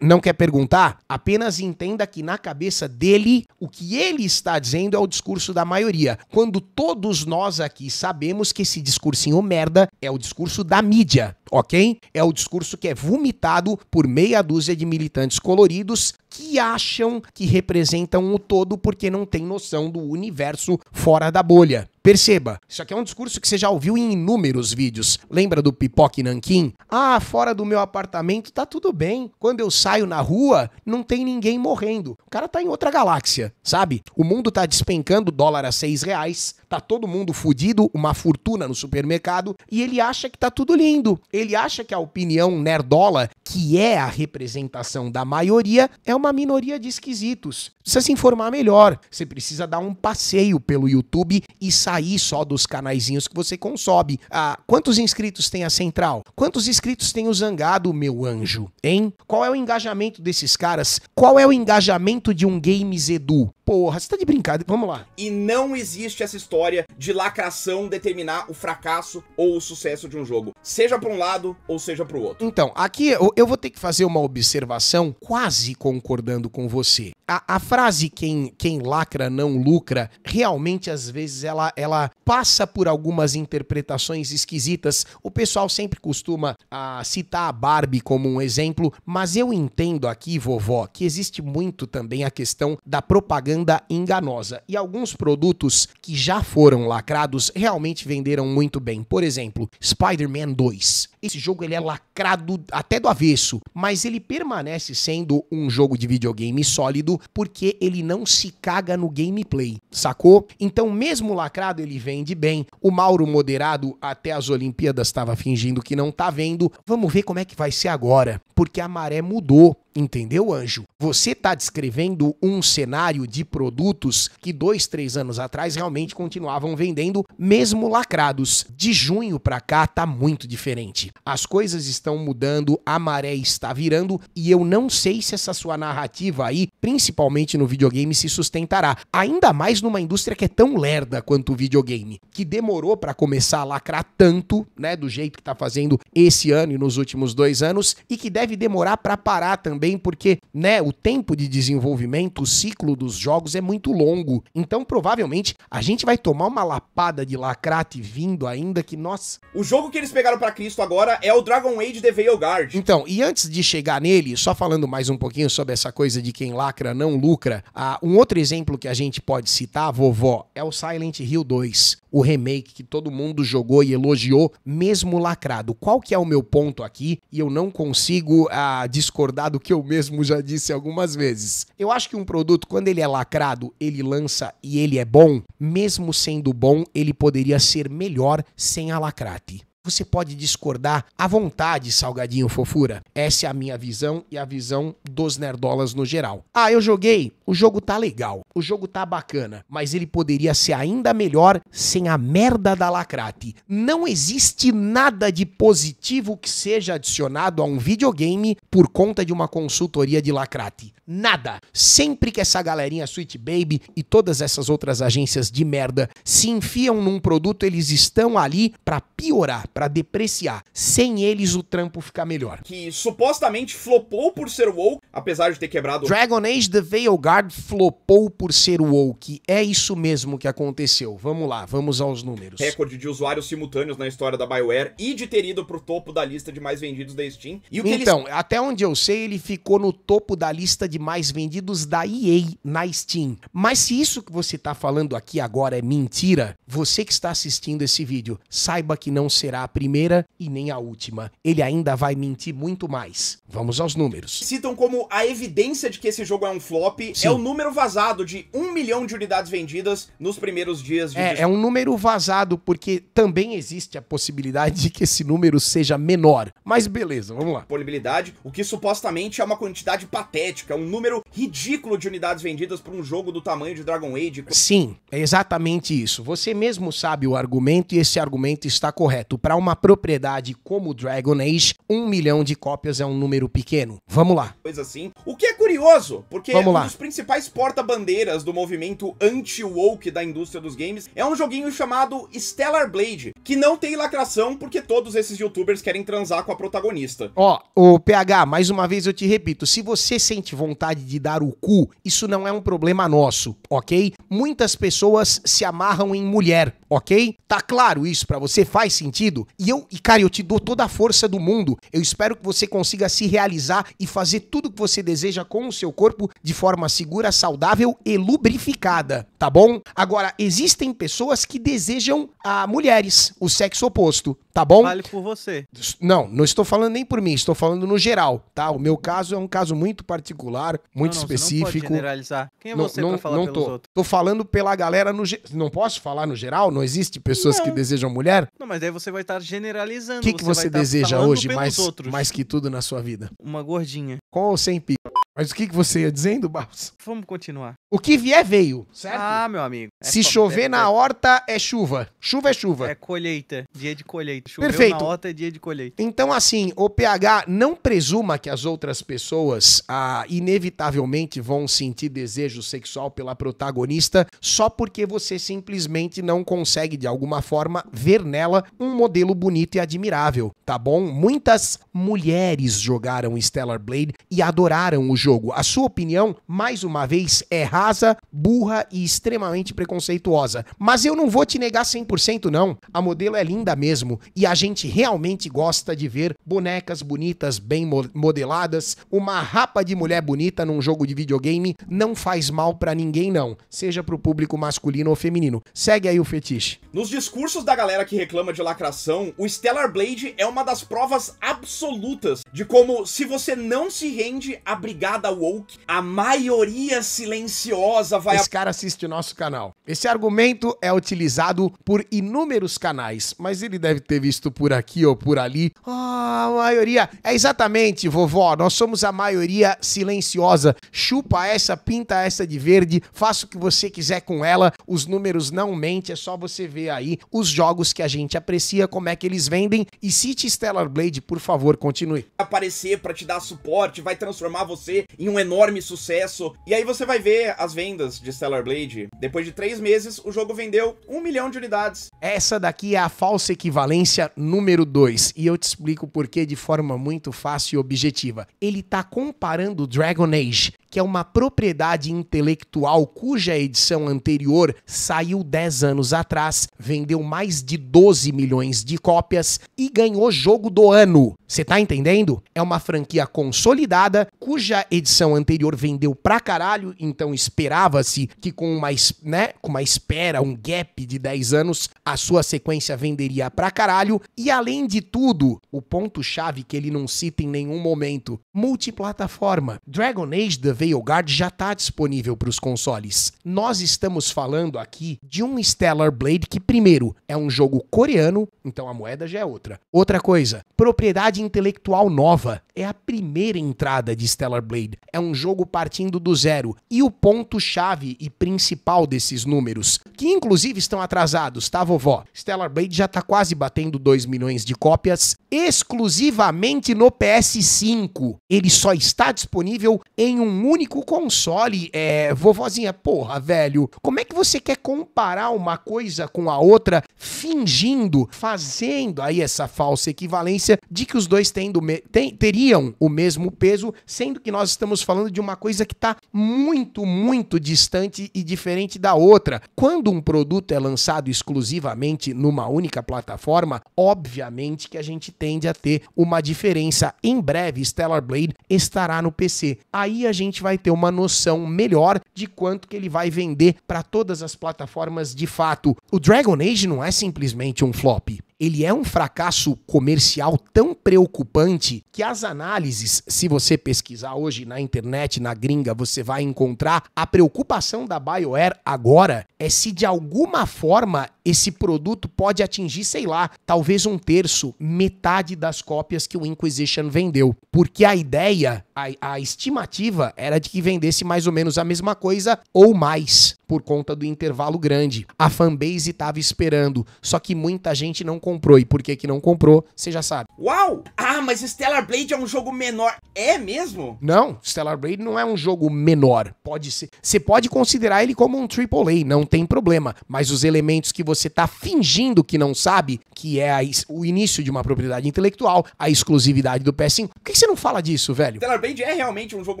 não quer perguntar? Apenas entenda que na cabeça dele, o que ele está dizendo é o discurso da maioria. Quando todos nós aqui sabemos que esse discursinho merda é o discurso da mídia ok? É o discurso que é vomitado por meia dúzia de militantes coloridos que acham que representam o todo porque não têm noção do universo fora da bolha. Perceba, isso aqui é um discurso que você já ouviu em inúmeros vídeos. Lembra do Pipoque Nanquim? Ah, fora do meu apartamento tá tudo bem. Quando eu saio na rua, não tem ninguém morrendo. O cara tá em outra galáxia, sabe? O mundo tá despencando dólar a seis reais, tá todo mundo fudido, uma fortuna no supermercado, e ele acha que tá tudo lindo ele acha que a opinião nerdola que é a representação da maioria, é uma minoria de esquisitos. Precisa se informar melhor. Você precisa dar um passeio pelo YouTube e sair só dos canaizinhos que você consome. Ah, quantos inscritos tem a Central? Quantos inscritos tem o Zangado, meu anjo? Hein? Qual é o engajamento desses caras? Qual é o engajamento de um Games Edu? Porra, você tá de brincadeira. Vamos lá. E não existe essa história de lacração determinar o fracasso ou o sucesso de um jogo. Seja pra um lado ou seja pro outro. Então, aqui eu, eu vou ter que fazer uma observação quase concordando com você. A, a, frase quem, quem lacra não lucra, realmente às vezes ela, ela passa por algumas interpretações esquisitas. O pessoal sempre costuma a, ah, citar a Barbie como um exemplo, mas eu entendo aqui, vovó, que existe muito também a questão da propaganda enganosa. E alguns produtos que já foram lacrados realmente venderam muito bem. Por exemplo, Spider-Man 2 esse jogo ele é lacrado até do avesso, mas ele permanece sendo um jogo de videogame sólido porque ele não se caga no gameplay, sacou? Então, mesmo lacrado, ele vende bem. O Mauro Moderado até as Olimpíadas estava fingindo que não tá vendo. Vamos ver como é que vai ser agora, porque a maré mudou. Entendeu, anjo? Você está descrevendo um cenário de produtos que dois, três anos atrás realmente continuavam vendendo, mesmo lacrados. De junho para cá tá muito diferente. As coisas estão mudando, a maré está virando e eu não sei se essa sua narrativa aí, principalmente no videogame, se sustentará. Ainda mais numa indústria que é tão lerda quanto o videogame, que demorou para começar a lacrar tanto, né, do jeito que está fazendo esse ano e nos últimos dois anos, e que deve demorar para parar também também porque, né, o tempo de desenvolvimento, o ciclo dos jogos é muito longo. Então, provavelmente, a gente vai tomar uma lapada de lacrate vindo ainda que, nossa... O jogo que eles pegaram para Cristo agora é o Dragon Age The Veilguard. Então, e antes de chegar nele, só falando mais um pouquinho sobre essa coisa de quem lacra não lucra, uh, um outro exemplo que a gente pode citar, vovó, é o Silent Hill 2, o remake que todo mundo jogou e elogiou, mesmo lacrado. Qual que é o meu ponto aqui? E eu não consigo uh, discordar do que que eu mesmo já disse algumas vezes. Eu acho que um produto, quando ele é lacrado, ele lança e ele é bom, mesmo sendo bom, ele poderia ser melhor sem a lacrate. Você pode discordar à vontade, salgadinho fofura. Essa é a minha visão e a visão dos nerdolas no geral. Ah, eu joguei. O jogo tá legal. O jogo tá bacana. Mas ele poderia ser ainda melhor sem a merda da lacrate. Não existe nada de positivo que seja adicionado a um videogame por conta de uma consultoria de lacrate. Nada. Sempre que essa galerinha Sweet Baby e todas essas outras agências de merda se enfiam num produto, eles estão ali para piorar para depreciar. Sem eles, o trampo fica melhor. Que supostamente flopou por ser woke, apesar de ter quebrado. Dragon Age The Veilguard flopou por ser woke. É isso mesmo que aconteceu. Vamos lá, vamos aos números. Recorde de usuários simultâneos na história da BioWare e de ter ido pro topo da lista de mais vendidos da Steam. então, eles... até onde eu sei, ele ficou no topo da lista de mais vendidos da EA na Steam. Mas se isso que você tá falando aqui agora é mentira, você que está assistindo esse vídeo, saiba que não será primeira e nem a última. Ele ainda vai mentir muito mais. Vamos aos números. Citam como a evidência de que esse jogo é um flop é Sim. é o número vazado de um milhão de unidades vendidas nos primeiros dias de. É, é um número vazado porque também existe a possibilidade de que esse número seja menor. Mas beleza, vamos lá. Disponibilidade, o que supostamente é uma quantidade patética, um número ridículo de unidades vendidas para um jogo do tamanho de Dragon Age. Sim, é exatamente isso. Você mesmo sabe o argumento e esse argumento está correto. Pra uma propriedade como Dragon Age, um milhão de cópias é um número pequeno. Vamos lá. Coisa assim. O que é curioso, porque Vamos um lá. dos principais porta-bandeiras do movimento anti-woke da indústria dos games é um joguinho chamado Stellar Blade, que não tem lacração porque todos esses youtubers querem transar com a protagonista. Ó, o PH, mais uma vez eu te repito, se você sente vontade de dar o cu, isso não é um problema nosso, ok? Muitas pessoas se amarram em mulher, ok? Tá claro isso para você? Faz sentido? E eu, e cara, eu te dou toda a força do mundo. Eu espero que você consiga se realizar e fazer tudo que você deseja com o seu corpo de forma segura, saudável e lubrificada, tá bom? Agora, existem pessoas que desejam a ah, mulheres, o sexo oposto, tá bom? Vale por você. Não, não estou falando nem por mim, estou falando no geral, tá? O meu caso é um caso muito particular, muito não, não, específico. Você não pode generalizar. Quem é não, você não, pra falar não pelos tô. outros? Tô falando pela galera no ge... não posso falar no geral, não existe pessoas não. que desejam mulher? Não, mas aí você vai estar tá generalizando. O que, que você, você tá deseja hoje mais, mais que tudo na sua vida? Uma gordinha. Com ou sem pico. Mas o que, que você ia dizendo, Barros? Vamos continuar. O que vier, veio, certo? Ah, meu amigo. É Se chover é- na é- horta, é chuva. Chuva é chuva. É colheita. Dia de colheita. Choveu Perfeito. na horta, é dia de colheita. Então, assim, o PH não presuma que as outras pessoas ah, inevitavelmente vão sentir desejo sexual pela protagonista só porque você simplesmente não consegue, de alguma forma, ver nela um modelo bonito e admirável, tá bom? Muitas mulheres jogaram Stellar Blade e adoraram o jogo jogo. A sua opinião, mais uma vez, é rasa, burra e extremamente preconceituosa. Mas eu não vou te negar 100% não. A modelo é linda mesmo e a gente realmente gosta de ver bonecas bonitas, bem modeladas. Uma rapa de mulher bonita num jogo de videogame não faz mal para ninguém não, seja pro público masculino ou feminino. Segue aí o fetiche. Nos discursos da galera que reclama de lacração, o Stellar Blade é uma das provas absolutas de como se você não se rende a brigar woke, a maioria silenciosa vai. Esse cara assiste nosso canal. Esse argumento é utilizado por inúmeros canais, mas ele deve ter visto por aqui ou por ali. Ah, oh, a maioria. É exatamente, vovó. Nós somos a maioria silenciosa. Chupa essa, pinta essa de verde, faça o que você quiser com ela. Os números não mentem, é só você ver aí os jogos que a gente aprecia, como é que eles vendem. E cite Stellar Blade, por favor, continue. Aparecer para te dar suporte, vai transformar você em um enorme sucesso. E aí você vai ver as vendas de Stellar Blade. Depois de três meses, o jogo vendeu um milhão de unidades. Essa daqui é a falsa equivalência número 2. E eu te explico por que de forma muito fácil e objetiva. Ele tá comparando Dragon Age, que é uma propriedade intelectual cuja edição anterior saiu 10 anos atrás, vendeu mais de 12 milhões de cópias e ganhou jogo do ano. Você tá entendendo? É uma franquia consolidada cuja edição anterior vendeu pra caralho, então esperava-se que com uma, né, com uma espera, um gap de 10 anos, a sua sequência venderia pra caralho. E além de tudo, o ponto-chave que ele não cita em nenhum momento, multiplataforma. Dragon Age The Veilguard já está disponível para os consoles. Nós estamos falando aqui de um Stellar Blade que, primeiro, é um jogo coreano, então a moeda já é outra. Outra coisa, propriedade intelectual nova. É a primeira entrada de Stellar Blade. É um jogo partindo do zero. E o ponto-chave e principal desses números, que inclusive estão atrasados, tá, vovó? Stellar Blade já está quase batendo 2 milhões de cópias, exclusivamente no PS5. Ele só está disponível em um único console, é, vovozinha, porra, velho, como é que você quer comparar uma coisa com a outra fingindo, fazendo aí essa falsa equivalência de que os dois tendo, tem, teriam o mesmo peso, sendo que nós estamos falando de uma coisa que está muito, muito distante e diferente da outra. Quando um produto é lançado exclusivamente numa única plataforma, obviamente que a gente tende a ter uma diferença. Em breve, Stellar Blade estará no PC. Aí a gente gente vai ter uma noção melhor de quanto que ele vai vender para todas as plataformas de fato. O Dragon Age não é simplesmente um flop ele é um fracasso comercial tão preocupante que as análises, se você pesquisar hoje na internet, na gringa, você vai encontrar a preocupação da BioWare agora é se de alguma forma esse produto pode atingir, sei lá, talvez um terço, metade das cópias que o Inquisition vendeu. Porque a ideia, a, a, estimativa era de que vendesse mais ou menos a mesma coisa ou mais por conta do intervalo grande. A fanbase estava esperando, só que muita gente não comprou. E por que que não comprou, você já sabe. Uau! Ah, mas Stellar Blade é um jogo menor. É mesmo? Não, Stellar Blade não é um jogo menor. Pode ser. Você pode considerar ele como um AAA, não tem problema. Mas os elementos que você tá fingindo que não sabe, que é a, o início de uma propriedade intelectual, a exclusividade do PS5. Por que, que você não fala disso, velho? Stellar Blade é realmente um jogo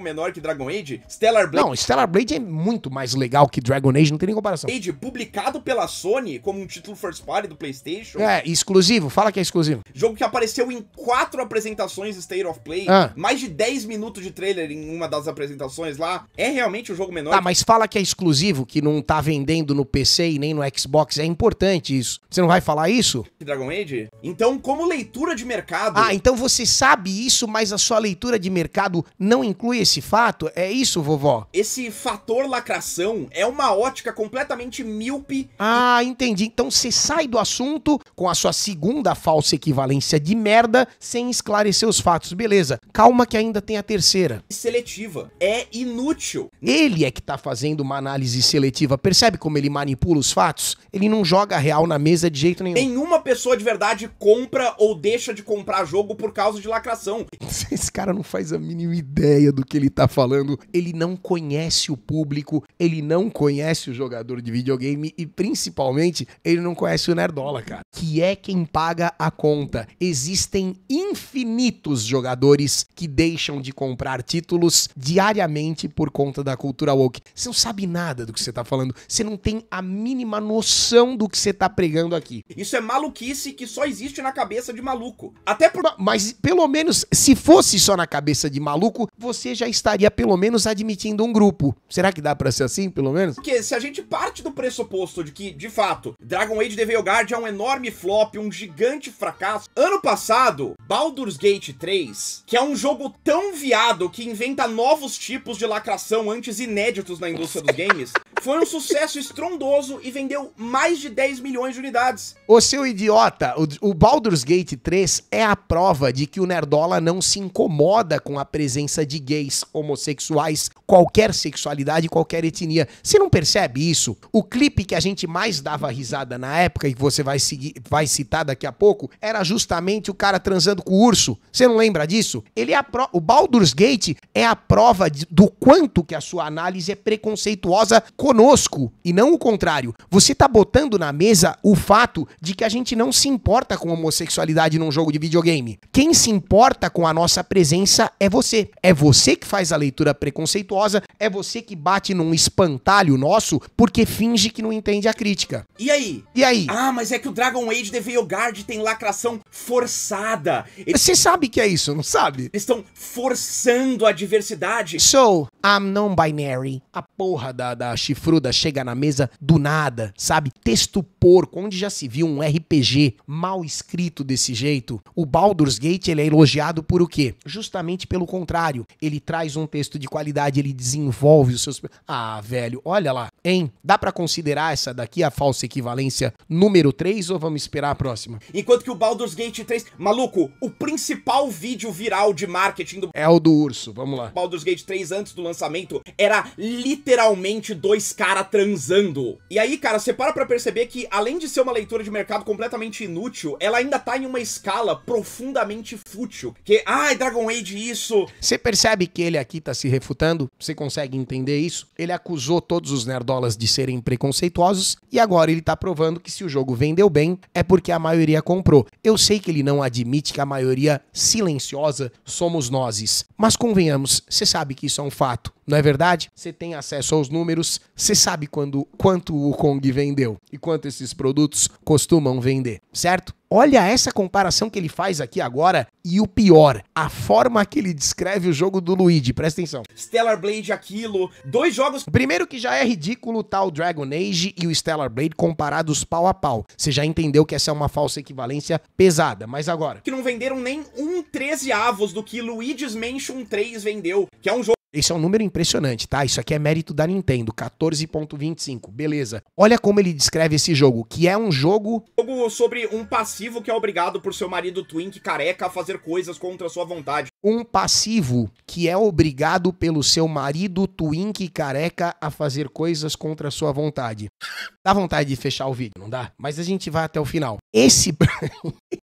menor que Dragon Age? Stellar Blade... Não, Stellar Blade é muito mais legal que Dragon Dragon Age, não tem nem comparação. Age, publicado pela Sony como um título first party do PlayStation. É, exclusivo, fala que é exclusivo. Jogo que apareceu em quatro apresentações State of Play, ah. mais de 10 minutos de trailer em uma das apresentações lá. É realmente um jogo menor. Ah, mas fala que é exclusivo, que não tá vendendo no PC e nem no Xbox. É importante isso. Você não vai falar isso? Dragon Age? Então, como leitura de mercado. Ah, então você sabe isso, mas a sua leitura de mercado não inclui esse fato? É isso, vovó? Esse fator lacração é uma ótica completamente míope. Ah, e... entendi. Então você sai do assunto com a sua segunda falsa equivalência de merda sem esclarecer os fatos. Beleza, calma que ainda tem a terceira. Seletiva. É inútil. Ele é que tá fazendo uma análise seletiva. Percebe como ele manipula os fatos? Ele não joga real na mesa de jeito nenhum. Nenhuma pessoa de verdade compra ou deixa de comprar jogo por causa de lacração. Esse cara não faz a mínima ideia do que ele tá falando. Ele não conhece o público, ele não conhece conhece o jogador de videogame e principalmente ele não conhece o nerdola, cara, que é quem paga a conta. Existem infinitos jogadores que deixam de comprar títulos diariamente por conta da cultura woke. Você não sabe nada do que você tá falando, você não tem a mínima noção do que você tá pregando aqui. Isso é maluquice que só existe na cabeça de maluco. Até por... Mas pelo menos se fosse só na cabeça de maluco, você já estaria pelo menos admitindo um grupo. Será que dá para ser assim, pelo menos? Porque se a gente parte do pressuposto de que, de fato, Dragon Age The Veilguard é um enorme flop, um gigante fracasso, ano passado, Baldur's Gate 3, que é um jogo tão viado que inventa novos tipos de lacração antes inéditos na indústria dos games, foi um sucesso estrondoso e vendeu mais de 10 milhões de unidades. Ô seu idiota, o, o Baldur's Gate 3 é a prova de que o Nerdola não se incomoda com a presença de gays, homossexuais, qualquer sexualidade, qualquer etnia. Você não percebe isso? O clipe que a gente mais dava risada na época e que você vai, seguir, vai citar daqui a pouco era justamente o cara transando com o urso. Você não lembra disso? Ele é pro... O Baldur's Gate é a prova de, do quanto que a sua análise é preconceituosa conosco e não o contrário. Você tá botando na mesa o fato de que a gente não se importa com homossexualidade num jogo de videogame. Quem se importa com a nossa presença é você. É você que faz a leitura preconceituosa, é você que bate num espantalho nosso porque finge que não entende a crítica. E aí? E aí? Ah, mas é que o Dragon Age The Guard tem lacração forçada. Eles... Você sabe que é isso, não sabe? Eles estão forçando a diversidade. So, I'm non-binary. A porra da, da chifruda chega na mesa do nada, sabe? Texto porco, onde já se viu um RPG mal escrito desse jeito. O Baldur's Gate, ele é elogiado por o quê? Justamente pelo contrário. Ele traz um texto de qualidade, ele desenvolve os seus... Ah, velho, olha lá. Hein? Dá para considerar essa daqui a falsa equivalência número 3 ou vamos esperar a próxima? Enquanto que o Baldur's Gate 3. Maluco, o principal vídeo viral de marketing do. É o do urso, vamos lá. Baldur's Gate 3 antes do lançamento era literalmente dois caras transando. E aí, cara, você para pra perceber que, além de ser uma leitura de mercado completamente inútil, ela ainda tá em uma escala profundamente fútil. Que, ai, ah, Dragon Age, isso. Você percebe que ele aqui tá se refutando? Você consegue entender isso? Ele acusou todos os nerdolas de serem preconceituosos e agora ele tá provando que se o jogo vendeu bem é porque a maioria comprou. Eu sei que ele não admite que a maioria silenciosa somos nós. Mas convenhamos, você sabe que isso é um fato, não é verdade? Você tem acesso aos números, você sabe quando quanto o Kong vendeu e quanto esses produtos costumam vender, certo? Olha essa comparação que ele faz aqui agora e o pior, a forma que ele descreve o jogo do Luigi, presta atenção. Stellar Blade aquilo, dois jogos. Primeiro que já é ridículo tal tá, Dragon Age e o Stellar Blade comparados pau a pau. Você já entendeu que essa é uma falsa equivalência pesada, mas agora. Que não venderam nem um 13 avos do que Luigi's Mansion 3 vendeu, que é um jogo isso é um número impressionante, tá? Isso aqui é mérito da Nintendo, 14.25, beleza. Olha como ele descreve esse jogo, que é um jogo... Jogo sobre um passivo que é obrigado por seu marido Twink careca a fazer coisas contra sua vontade. Um passivo que é obrigado pelo seu marido Twink careca a fazer coisas contra sua vontade. Dá vontade de fechar o vídeo, não dá? Mas a gente vai até o final. Esse...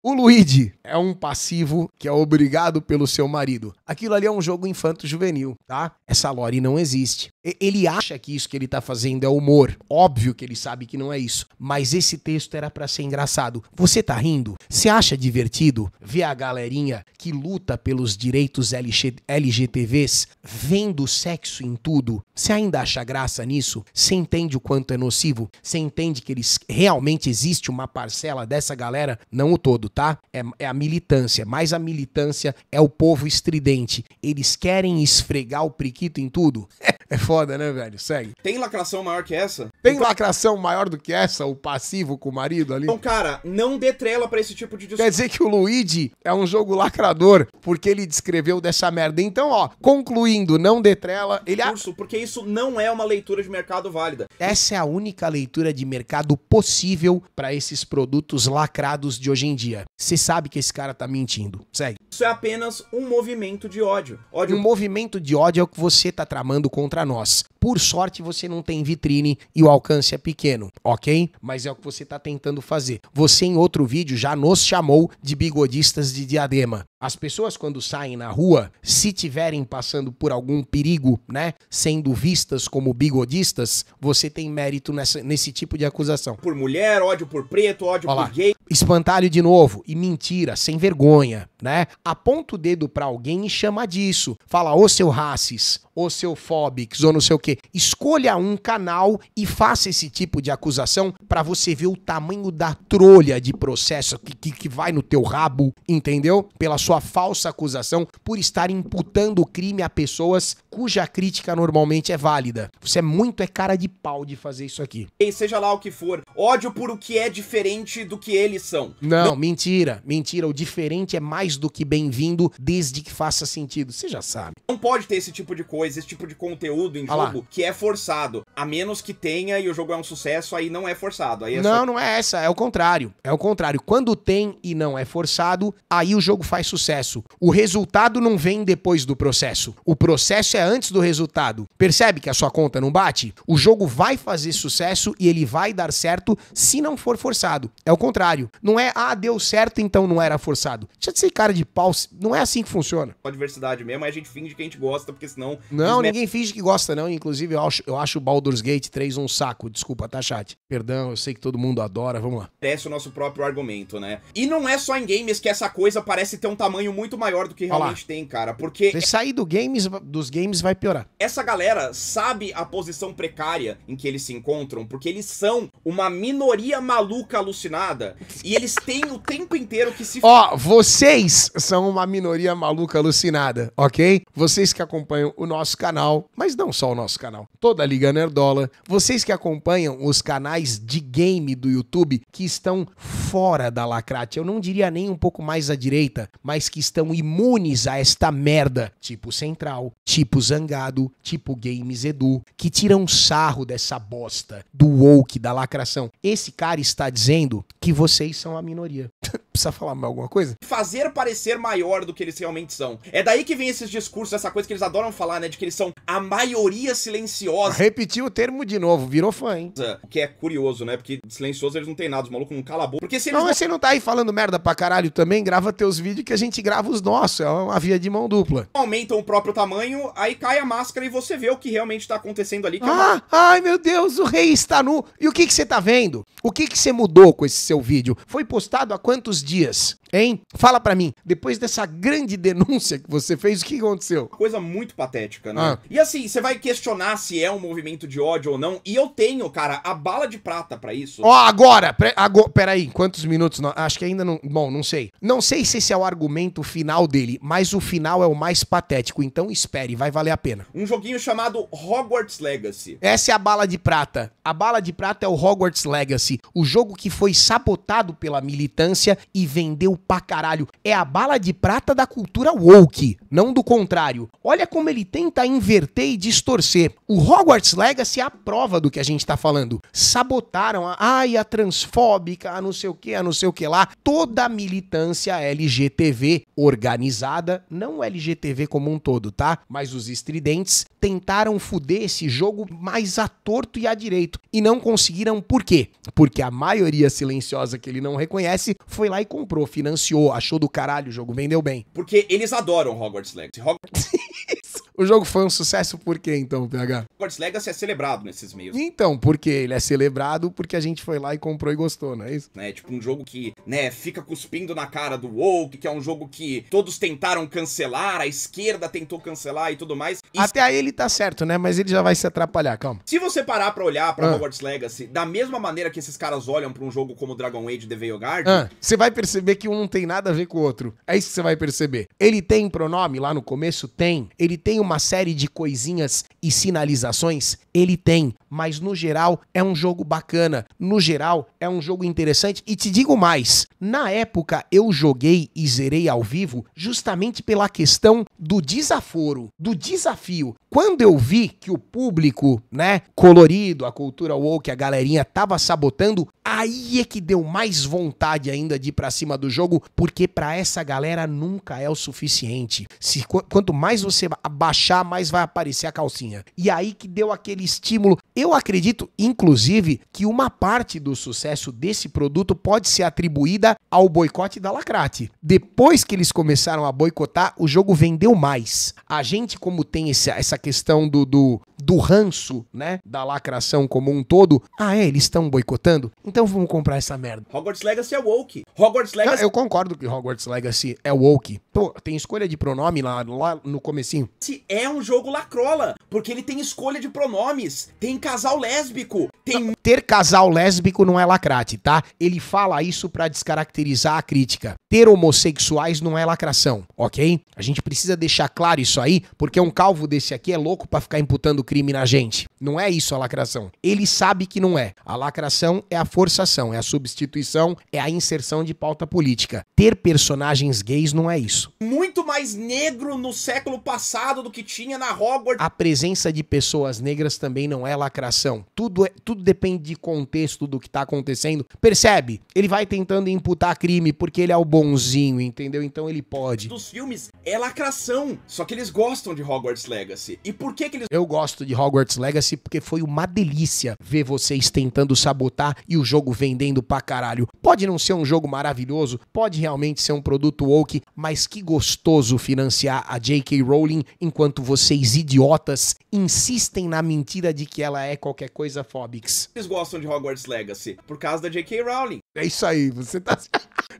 O Luigi é um passivo que é obrigado pelo seu marido. Aquilo ali é um jogo infanto-juvenil, tá? Essa lore não existe. Ele acha que isso que ele tá fazendo é humor. Óbvio que ele sabe que não é isso. Mas esse texto era para ser engraçado. Você tá rindo? Você acha divertido ver a galerinha que luta pelos direitos LG LGTVs vendo sexo em tudo? Você ainda acha graça nisso? Você entende o quanto é nocivo? Você entende que eles realmente existe uma parcela dessa galera, não o todo, tá? É, é a militância, mas a militância é o povo estridente. Eles querem esfregar o priquito em tudo. É foda, né, velho? Segue. Tem lacração maior que essa? Tem então... lacração maior do que essa? O passivo com o marido ali? Então, cara, não dê trela pra esse tipo de discurso. Quer dizer que o Luigi é um jogo lacrador, porque ele descreveu dessa merda. Então, ó, concluindo, não dê trela. Ele... Curso, porque isso não é uma leitura de mercado válida. Essa é a única leitura de mercado possível para esses produtos lacrados de hoje em dia. Você sabe que esse cara tá mentindo. Segue. Isso é apenas um movimento de ódio. ódio. Um movimento de ódio é o que você está tramando contra nós. Por sorte, você não tem vitrine e o alcance é pequeno, ok? Mas é o que você está tentando fazer. Você, em outro vídeo, já nos chamou de bigodistas de diadema. As pessoas, quando saem na rua, se tiverem passando por algum perigo, né, sendo vistas como bigodistas, você tem mérito nessa, nesse tipo de acusação. Por mulher, ódio por preto, ódio por gay. Espantalho de novo e mentira, sem vergonha, né? aponta o dedo para alguém e chama disso. Fala, ô seu racis, ô seu fóbix, ou não sei o quê. Escolha um canal e faça esse tipo de acusação para você ver o tamanho da trolha de processo que, que, que vai no teu rabo, entendeu? Pela sua falsa acusação, por estar imputando o crime a pessoas cuja crítica normalmente é válida. Você é muito é cara de pau de fazer isso aqui. E seja lá o que for, ódio por o que é diferente do que eles são. Não, não... mentira, mentira. O diferente é mais do que bem bem-vindo desde que faça sentido. Você já sabe. Não pode ter esse tipo de coisa, esse tipo de conteúdo em jogo que é forçado. A menos que tenha e o jogo é um sucesso, aí não é forçado. Aí é não, só... não é essa. É o contrário. É o contrário. Quando tem e não é forçado, aí o jogo faz sucesso. O resultado não vem depois do processo. O processo é antes do resultado. Percebe que a sua conta não bate? O jogo vai fazer sucesso e ele vai dar certo se não for forçado. É o contrário. Não é, ah, deu certo, então não era forçado. Deixa de ser cara de pau pau. Não é assim que funciona. A diversidade mesmo, a gente finge que a gente gosta, porque senão. Não, ninguém finge que gosta, não. Inclusive, eu acho, eu acho o Baldur's Gate 3 um saco. Desculpa, tá, chat? Perdão, eu sei que todo mundo adora. Vamos lá. Parece o nosso próprio argumento, né? E não é só em games que essa coisa parece ter um tamanho muito maior do que realmente tem, cara. Porque. Se sair do games, dos games, vai piorar. Essa galera sabe a posição precária em que eles se encontram, porque eles são uma minoria maluca alucinada. e eles têm o tempo inteiro que se. Ó, oh, vocês são uma minoria maluca alucinada, ok? Vocês que acompanham o nosso canal, mas não só o nosso canal, toda a Liga Nerdola, vocês que acompanham os canais de game do YouTube que estão fora da lacrate, eu não diria nem um pouco mais à direita, mas que estão imunes a esta merda, tipo Central, tipo Zangado, tipo Games Edu, que tiram sarro dessa bosta do woke, da lacração. Esse cara está dizendo que vocês são a minoria. Precisa falar mais alguma coisa? Fazer parecer maior do que eles realmente são. É daí que vem esses discursos, essa coisa que eles adoram falar, né? De que eles são a maioria silenciosa. Repetiu o termo de novo, virou fã, hein? É, o que é curioso, né? Porque silencioso eles não têm nada, os malucos não calam a boca. Porque se eles não, não... você não tá aí falando merda pra caralho também, grava teus vídeos que a gente grava os nossos. É uma via de mão dupla. Aumentam o próprio tamanho, aí cai a máscara e você vê o que realmente tá acontecendo ali. ah, é uma... Ah, ai meu Deus, o rei está nu. E o que que você tá vendo? O que que você mudou com esse seu vídeo? Foi postado há quantos dias? Hein? Fala pra mim. Depois depois dessa grande denúncia que você fez, o que aconteceu? Coisa muito patética, né? Ah. E assim, você vai questionar se é um movimento de ódio ou não, e eu tenho, cara, a bala de prata para isso. Ó, oh, agora, pre, agora, peraí, quantos minutos? Não, acho que ainda não, bom, não sei. Não sei se esse é o argumento final dele, mas o final é o mais patético, então espere, vai valer a pena. Um joguinho chamado Hogwarts Legacy. Essa é a bala de prata. A bala de prata é o Hogwarts Legacy, o jogo que foi sabotado pela militância e vendeu pra caralho. É a bala de prata da cultura woke, não do contrário. Olha como ele tenta inverter e distorcer. O Hogwarts Legacy é a prova do que a gente está falando. Sabotaram a, ai, a transfóbica, a não sei o que, a não sei o que lá. Toda a militância LGTV organizada, não LGTV como um todo, tá? Mas os estridentes tentaram fuder esse jogo mais a torto e a direito. E não conseguiram por quê? Porque a maioria silenciosa que ele não reconhece foi lá e comprou, financiou, achou do caralho o jogo jogo, vendeu bem. Porque eles adoram Hogwarts Legacy. Hogwarts... isso. O jogo foi um sucesso por quê, então, PH? Hogwarts Legacy é celebrado nesses meios. Então, por quê? Ele é celebrado porque a gente foi lá e comprou e gostou, não é isso? É tipo um jogo que, né, fica cuspindo na cara do woke, que é um jogo que todos tentaram cancelar, a esquerda tentou cancelar e tudo mais. E... Até aí ele tá certo, né? Mas ele já vai se atrapalhar, calma. Se você parar pra olhar pra ah. Hogwarts Legacy, da mesma maneira que esses caras olham pra um jogo como Dragon Age The Veil Guard, ah. você vai perceber que um não tem nada a ver com o outro. É isso que você vai perceber. Ele tem pronome lá no começo? Tem tem? Ele tem uma série de coisinhas e sinalizações? Ele tem, mas no geral é um jogo bacana, no geral é um jogo interessante e te digo mais, na época eu joguei e zerei ao vivo justamente pela questão do desaforo, do desafio, quando eu vi que o público, né, colorido, a cultura woke, a galerinha tava sabotando, aí é que deu mais vontade ainda de ir para cima do jogo, porque para essa galera nunca é o suficiente. Se quanto mais você abaixar, mais vai aparecer a calcinha. E aí que deu aquele estímulo. Eu acredito, inclusive, que uma parte do sucesso desse produto pode ser atribuída ao boicote da Lacrate. Depois que eles começaram a boicotar, o jogo vendeu mais. A gente, como tem essa, essa questão do, do do ranço, né? Da lacração como um todo. Ah, é, eles estão boicotando? Então vamos comprar essa merda. Hogwarts Legacy é woke. Hogwarts Legacy. eu concordo que Hogwarts Legacy é woke. Pô, tem escolha de pronome lá, lá no comecinho. Se é um jogo lacrola, porque ele tem escolha de pronomes, tem casal lésbico, tem. Ter casal lésbico não é lacrate, tá? Ele fala isso para descaracterizar a crítica. Ter homossexuais não é lacração, ok? A gente precisa deixar claro isso aí, porque um calvo desse aqui é louco para ficar imputando crime na gente. Não é isso a lacração. Ele sabe que não é. A lacração é a forçação, é a substituição, é a inserção de pauta política. Ter personagens gays não é isso. Muito mais negro no século passado do que tinha na Hogwarts. A presença de pessoas negras também não é lacração. Tudo, é, tudo depende de contexto do que está acontecendo. Percebe? Ele vai tentando imputar crime porque ele é o bonzinho, entendeu? Então ele pode. Dos filmes é lacração. Só que eles gostam de Hogwarts Legacy. E por que, que eles. Eu gosto de Hogwarts Legacy porque foi uma delícia ver vocês tentando sabotar e o jogo vendendo pra caralho. Pode não ser um jogo maravilhoso, pode realmente ser um produto woke, mas que gostoso financiar a J.K. Rowling enquanto vocês idiotas insistem na mentira de que ela é qualquer coisa fóbix. Eles gostam de Hogwarts Legacy por causa da J.K. Rowling. É isso aí, você tá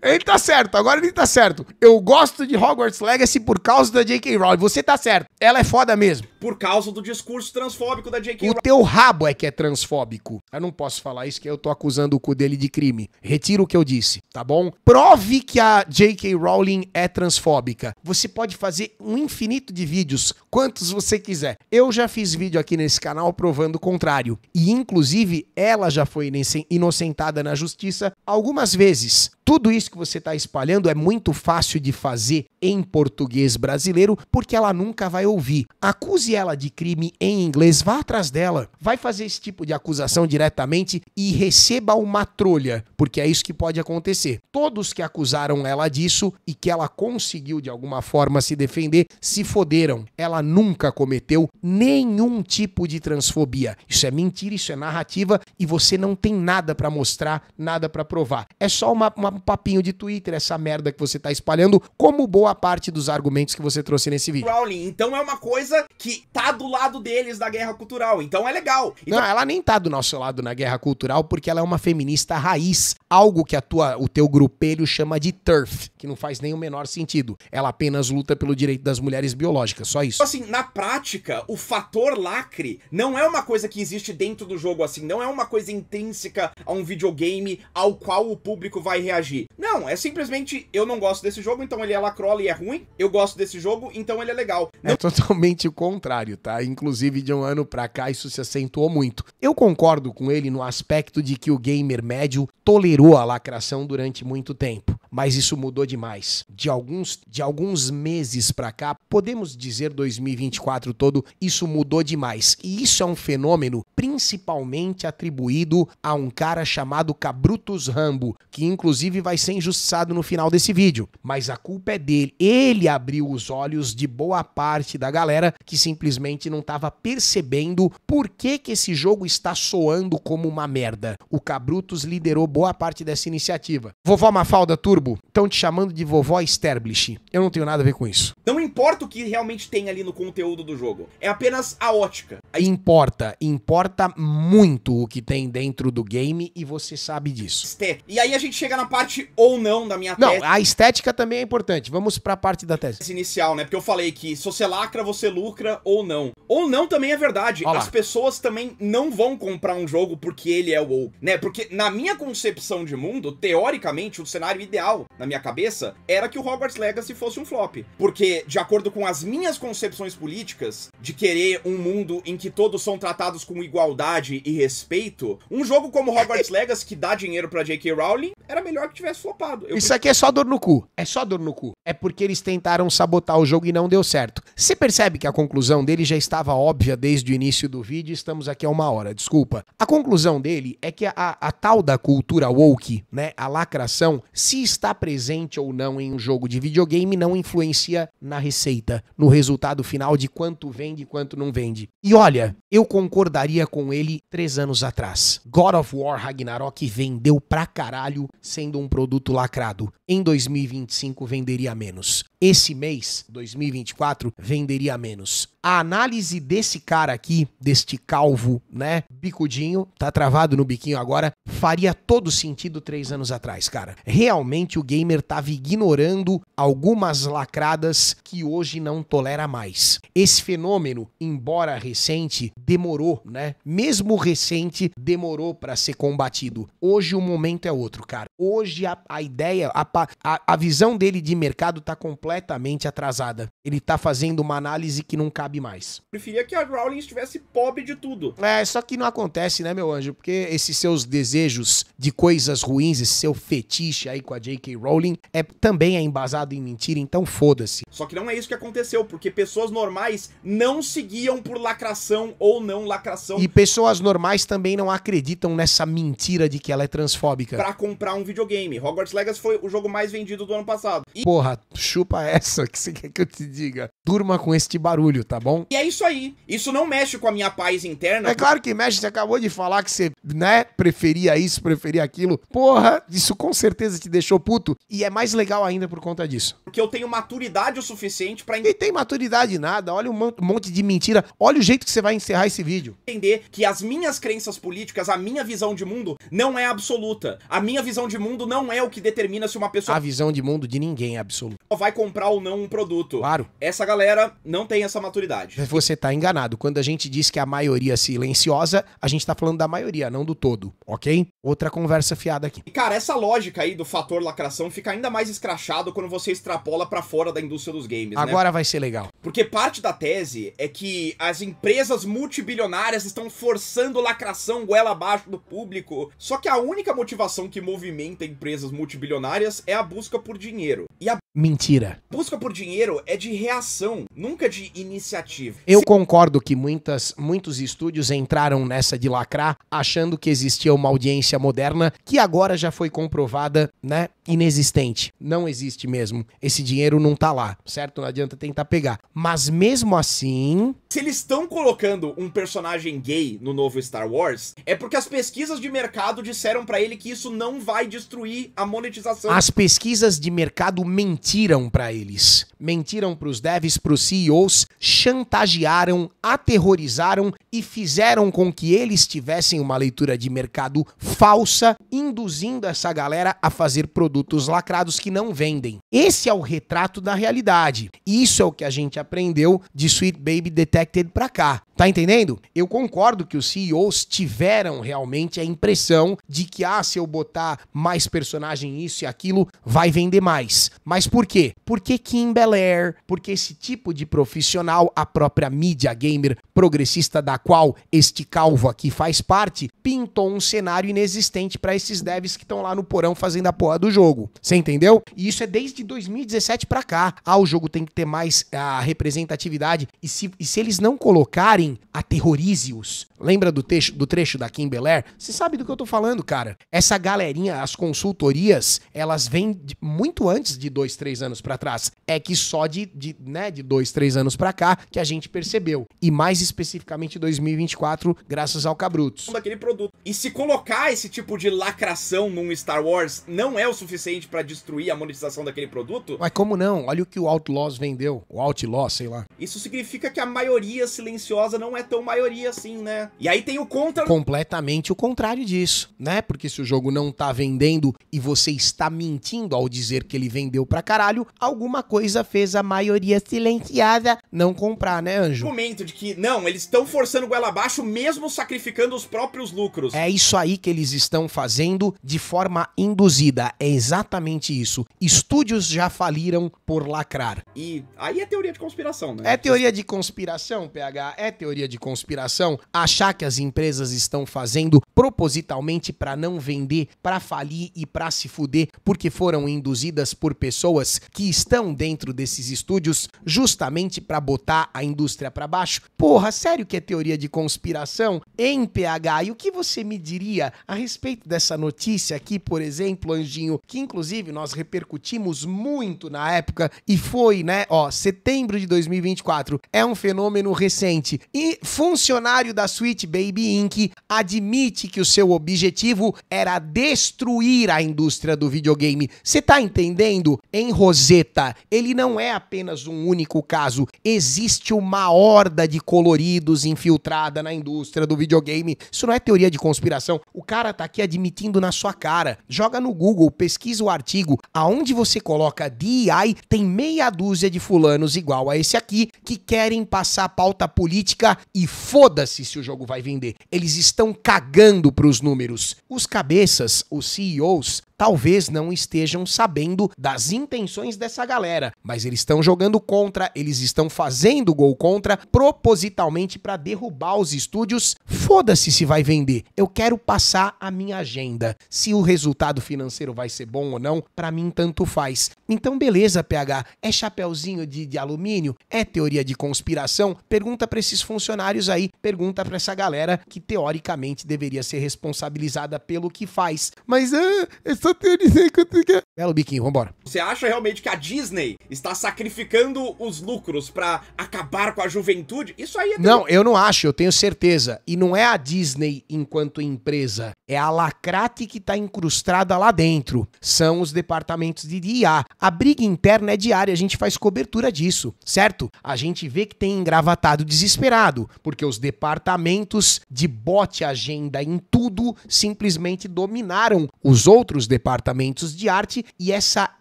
ele tá certo, agora ele tá certo. Eu gosto de Hogwarts Legacy por causa da J.K. Rowling. Você tá certo. Ela é foda mesmo. Por causa do discurso transfóbico da J.K. Rowling. O teu rabo é que é transfóbico. Eu não posso falar isso, que eu tô acusando o cu dele de crime. Retiro o que eu disse, tá bom? Prove que a J.K. Rowling é transfóbica. Você pode fazer um infinito de vídeos, quantos você quiser. Eu já fiz vídeo aqui nesse canal provando o contrário. E, inclusive, ela já foi inocentada na justiça algumas vezes tudo isso que você está espalhando é muito fácil de fazer em português brasileiro, porque ela nunca vai ouvir. Acuse ela de crime em inglês, vá atrás dela. Vai fazer esse tipo de acusação diretamente e receba uma trolha, porque é isso que pode acontecer. Todos que acusaram ela disso e que ela conseguiu de alguma forma se defender, se foderam. Ela nunca cometeu nenhum tipo de transfobia. Isso é mentira, isso é narrativa e você não tem nada para mostrar, nada para provar. É só uma, uma papinho de Twitter, essa merda que você tá espalhando, como boa parte dos argumentos que você trouxe nesse vídeo. Crowley, então é uma coisa que tá do lado deles da guerra cultural, então é legal. Então... Não, ela nem tá do nosso lado na guerra cultural porque ela é uma feminista raiz, algo que a tua, o teu grupelho chama de turf, que não faz nem o menor sentido. Ela apenas luta pelo direito das mulheres biológicas, só isso. Assim, na prática, o fator lacre não é uma coisa que existe dentro do jogo assim, não é uma coisa intrínseca a um videogame ao qual o público vai reagir agir. Não, é simplesmente eu não gosto desse jogo, então ele é lacrola e é ruim. Eu gosto desse jogo, então ele é legal. É não... É totalmente o contrário, tá? Inclusive de um ano pra cá isso se acentuou muito. Eu concordo com ele no aspecto de que o gamer médio tolerou a lacração durante muito tempo, mas isso mudou demais. De alguns de alguns meses pra cá, podemos dizer 2024 todo, isso mudou demais. E isso é um fenômeno principalmente atribuído a um cara chamado Cabrutus Rambo, que inclusive inclusive vai ser injustiçado no final desse vídeo. Mas a culpa é dele. Ele abriu os olhos de boa parte da galera que simplesmente não estava percebendo por que, que esse jogo está soando como uma merda. O Cabrutos liderou boa parte dessa iniciativa. Vovó Mafalda Turbo, estão te chamando de vovó Sterblish. Eu não tenho nada a ver com isso. Não importa o que realmente tem ali no conteúdo do jogo. É apenas a ótica. A... Importa. Importa muito o que tem dentro do game e você sabe disso. E aí a gente chega na parte parte ou não da minha não, tese. Não, a estética também é importante. Vamos para a parte da tese. Inicial, né? Porque eu falei que se você lacra, você lucra ou não. Ou não também é verdade. Olá. As pessoas também não vão comprar um jogo porque ele é o né? Porque na minha concepção de mundo, teoricamente, o cenário ideal na minha cabeça era que o Hogwarts Legacy fosse um flop. Porque, de acordo com as minhas concepções políticas, de querer um mundo em que todos são tratados com igualdade e respeito, um jogo como Hogwarts Legacy, que dá dinheiro pra J.K. Rowling, era melhor que tivesse flopado. Eu... Isso aqui é só dor no cu. É só dor no cu. É porque eles tentaram sabotar o jogo e não deu certo. Você percebe que a conclusão dele já estava óbvia desde o início do vídeo. Estamos aqui há uma hora, desculpa. A conclusão dele é que a, a tal da cultura woke, né, a lacração, se está presente ou não em um jogo de videogame, não influencia na receita, no resultado final de quanto vende e quanto não vende. E olha, eu concordaria com ele três anos atrás. God of War Ragnarok vendeu pra caralho, sendo um produto lacrado em 2025 venderia menos. Esse mês, 2024, venderia menos. A análise desse cara aqui, deste calvo, né, bicudinho, tá travado no biquinho agora, faria todo sentido três anos atrás, cara. Realmente o gamer tava ignorando algumas lacradas que hoje não tolera mais. Esse fenômeno, embora recente, demorou, né? Mesmo recente, demorou para ser combatido. Hoje o momento é outro, cara. Hoje a, a ideia, a a, a visão dele de mercado está completamente atrasada. Ele está fazendo uma análise que não cabe mais. Preferia que a Rowling estivesse pobre de tudo. É, só que não acontece, né, meu anjo? Porque esses seus desejos de coisas ruins, esse seu fetiche aí com a J.K. Rowling, é, também é embasado em mentira, então foda-se. Só que não é isso que aconteceu, porque pessoas normais não seguiam por lacração ou não lacração. E pessoas normais também não acreditam nessa mentira de que ela é transfóbica. Para comprar um videogame. Hogwarts Legacy foi o jogo mais vendido do ano passado. E... Porra, chupa essa que você quer que eu te diga. Durma com este barulho, tá bom? E é isso aí. Isso não mexe com a minha paz interna. É claro que mexe, você acabou de falar que você, né, preferia isso, preferia aquilo. Porra, isso com certeza te deixou puto. E é mais legal ainda por conta disso. Porque eu tenho maturidade o suficiente para E tem maturidade nada, olha um monte de mentira. Olha o jeito que você vai encerrar esse vídeo. Entender que as minhas crenças políticas, a minha visão de mundo não é absoluta. A minha visão de mundo não é o que determina se uma pessoa. A visão de mundo de ninguém é absoluta. Vai comprar ou não um produto. Claro. Essa galera não tem essa maturidade. Você tá enganado. Quando a gente diz que a maioria é silenciosa, a gente tá falando da maioria, não do todo, ok? Outra conversa fiada aqui. E cara, essa lógica aí do fator lacração fica ainda mais escrachado quando você extrapola para fora da indústria dos games. Né? Agora né? vai ser legal. Porque parte da tese é que as empresas multibilionárias estão forçando lacração goela abaixo do público. Só que a única motivação que movimenta empresas multibilionárias é a busca por dinheiro. E a mentira. Busca por dinheiro é de reação, nunca de iniciativa. Eu Se... concordo que muitas, muitos estúdios entraram nessa de lacrar, achando que existia uma audiência moderna que agora já foi comprovada, né, inexistente. Não existe mesmo. Esse dinheiro não tá lá, certo? Não adianta tentar pegar. Mas mesmo assim, se eles estão colocando um personagem gay no novo Star Wars, é porque as pesquisas de mercado disseram para ele que isso não vai destruir a monetização. As pesquisas de mercado mentiram para eles. Mentiram para os devs, para os CEOs, chantagearam, aterrorizaram e fizeram com que eles tivessem uma leitura de mercado falsa, induzindo essa galera a fazer produtos lacrados que não vendem. Esse é o retrato da realidade. Isso é o que a gente aprendeu de Sweet Baby Detected para cá. Tá entendendo? Eu concordo que os CEOs tiveram realmente a impressão de que, ah, se eu botar mais personagem isso e aquilo, vai vender mais. Mas por quê? Porque Kim Belair, porque esse tipo de profissional, a própria mídia gamer progressista da qual este calvo aqui faz parte, pintou um cenário inexistente para esses devs que estão lá no porão fazendo a porra do jogo. Você entendeu? E isso é desde 2017 para cá. Ah, o jogo tem que ter mais a representatividade. E se, e se eles não colocarem, aterrorize-os. Lembra do, trecho do trecho da Kim Belair? Você sabe do que eu tô falando, cara. Essa galerinha, as consultorias, elas vêm de, muito antes de dois, três anos para trás é que só de, de, né, de dois, três anos para cá que a gente percebeu. E mais especificamente 2024, graças ao Cabrutos. Daquele produto. E se colocar esse tipo de lacração num Star Wars não é o suficiente para destruir a monetização daquele produto? Mas como não? Olha o que o Outlaws vendeu. O Outlaws, sei lá. Isso significa que a maioria silenciosa não é tão maioria assim, né? E aí tem o contra. Completamente o contrário disso, né? Porque se o jogo não tá vendendo e você está mentindo ao dizer que ele vendeu pra caralho, alguma coisa coisa fez a maioria silenciada não comprar, né, Anjo? Argumento de que, não, eles estão forçando goela abaixo, mesmo sacrificando os próprios lucros. É isso aí que eles estão fazendo de forma induzida. É exatamente isso. Estúdios já faliram por lacrar. E aí é teoria de conspiração, né? É teoria de conspiração, PH? É teoria de conspiração? Achar que as empresas estão fazendo propositalmente para não vender, para falir e para se fuder, porque foram induzidas por pessoas que estão dentro dentro desses estúdios justamente para botar a indústria para baixo? Porra, sério que é teoria de conspiração? Em PH, e o que você me diria a respeito dessa notícia aqui, por exemplo, Anjinho, que inclusive nós repercutimos muito na época e foi, né, ó, setembro de 2024, é um fenômeno recente. E funcionário da Sweet Baby Inc. admite que o seu objetivo era destruir a indústria do videogame. Você tá entendendo? Em Roseta, ele não é apenas um único caso. Existe uma horda de coloridos infiltrada na indústria do videogame. Isso não é teoria de conspiração. O cara tá aqui admitindo na sua cara. Joga no Google, pesquisa o artigo. Aonde você coloca DEI, tem meia dúzia de fulanos igual a esse aqui que querem passar pauta política e foda-se se o jogo vai vender. Eles estão cagando pros números. Os cabeças, os CEOs, talvez não estejam sabendo das intenções dessa galera, mas eles estão jogando contra, eles estão fazendo gol contra propositalmente para derrubar os estúdios. Foda-se se vai vender. Eu quero passar a minha agenda. Se o resultado financeiro vai ser bom ou não, para mim tanto faz. Então beleza, PH, é chapéuzinho de, de alumínio? É teoria de conspiração? Pergunta para esses funcionários aí, pergunta para essa galera que teoricamente deveria ser responsabilizada pelo que faz. Mas ah, é só só tenho dizer quanto que é. Belo biquinho, vambora. Você acha realmente que a Disney está sacrificando os lucros para acabar com a juventude? Isso aí é... Não, eu não acho, eu tenho certeza. E não é a Disney enquanto empresa, é a lacrate que está incrustada lá dentro. São os departamentos de IA. A briga interna é diária, a gente faz cobertura disso, certo? A gente vê que tem engravatado desesperado, porque os departamentos de bote agenda em tudo simplesmente dominaram os outros departamentos departamentos de arte e essa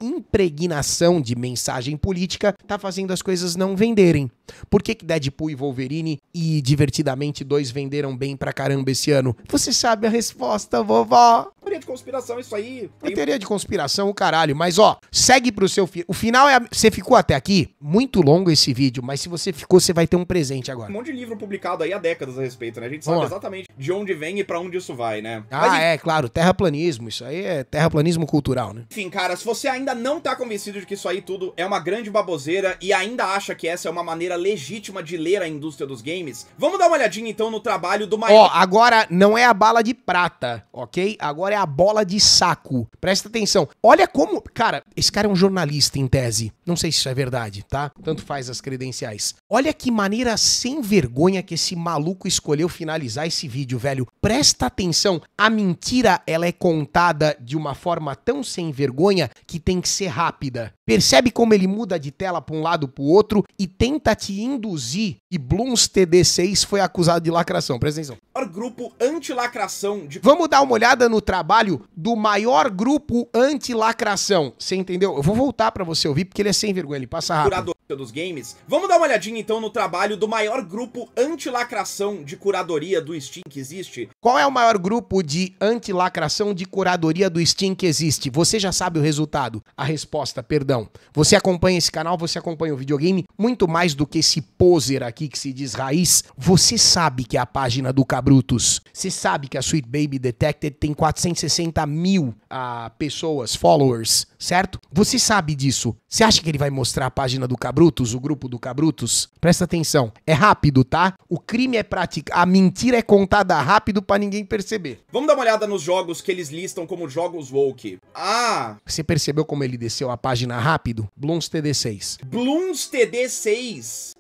impregnação de mensagem política está fazendo as coisas não venderem. Por que, que Deadpool e Wolverine e Divertidamente 2 venderam bem pra caramba esse ano? Você sabe a resposta, vovó. Teoria de conspiração, isso aí. Tem... É teoria de conspiração, o caralho. Mas ó, segue pro seu. Fi... O final é. A... Você ficou até aqui? Muito longo esse vídeo, mas se você ficou, você vai ter um presente agora. Um monte de livro publicado aí há décadas a respeito, né? A gente sabe exatamente de onde vem e para onde isso vai, né? Ah, mas, é, claro. Terraplanismo. Isso aí é terraplanismo cultural, né? Enfim, cara, se você ainda não tá convencido de que isso aí tudo é uma grande baboseira e ainda acha que essa é uma maneira legítima de ler a indústria dos games. Vamos dar uma olhadinha então no trabalho do maior. Ó, oh, agora não é a bala de prata, ok? Agora é a bola de saco. Presta atenção. Olha como. Cara, esse cara é um jornalista em tese. Não sei se isso é verdade, tá? Tanto faz as credenciais. Olha que maneira sem vergonha que esse maluco escolheu finalizar esse vídeo, velho. Presta atenção, a mentira ela é contada de uma forma tão sem vergonha que tem que ser rápida. Percebe como ele muda de tela para um lado para o outro e tenta te induzir. E Blooms TD6 foi acusado de lacração, presta atenção. Grupo anti-lacração de... Vamos dar uma olhada no trabalho do maior grupo anti-lacração. Você entendeu? Eu vou voltar para você ouvir porque ele é sem vergonha, ele passa rápido. Curador dos games. Vamos dar uma olhadinha então no trabalho do maior grupo anti-lacração de curadoria do Steam que existe. Qual é o maior grupo de anti-lacração de curadoria do Steam que existe? Você já sabe o resultado? A resposta, perdão. Você acompanha esse canal, você acompanha o videogame muito mais do que esse poser aqui que se diz raiz. Você sabe que é a página do Cabrutos. Você sabe que a Sweet Baby Detected tem 460 mil ah, pessoas, followers, certo? Você sabe disso. Você acha que ele vai mostrar a página do Cabrutos, o grupo do Cabrutos? Presta atenção, é rápido, tá? O crime é prático, a mentira é contada rápido para ninguém perceber. Vamos dar uma olhada nos jogos que eles listam como jogos woke. Ah! Você percebeu como ele desceu a página rápido? Blooms TD6. Blooms TD6?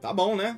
Tá bom, né?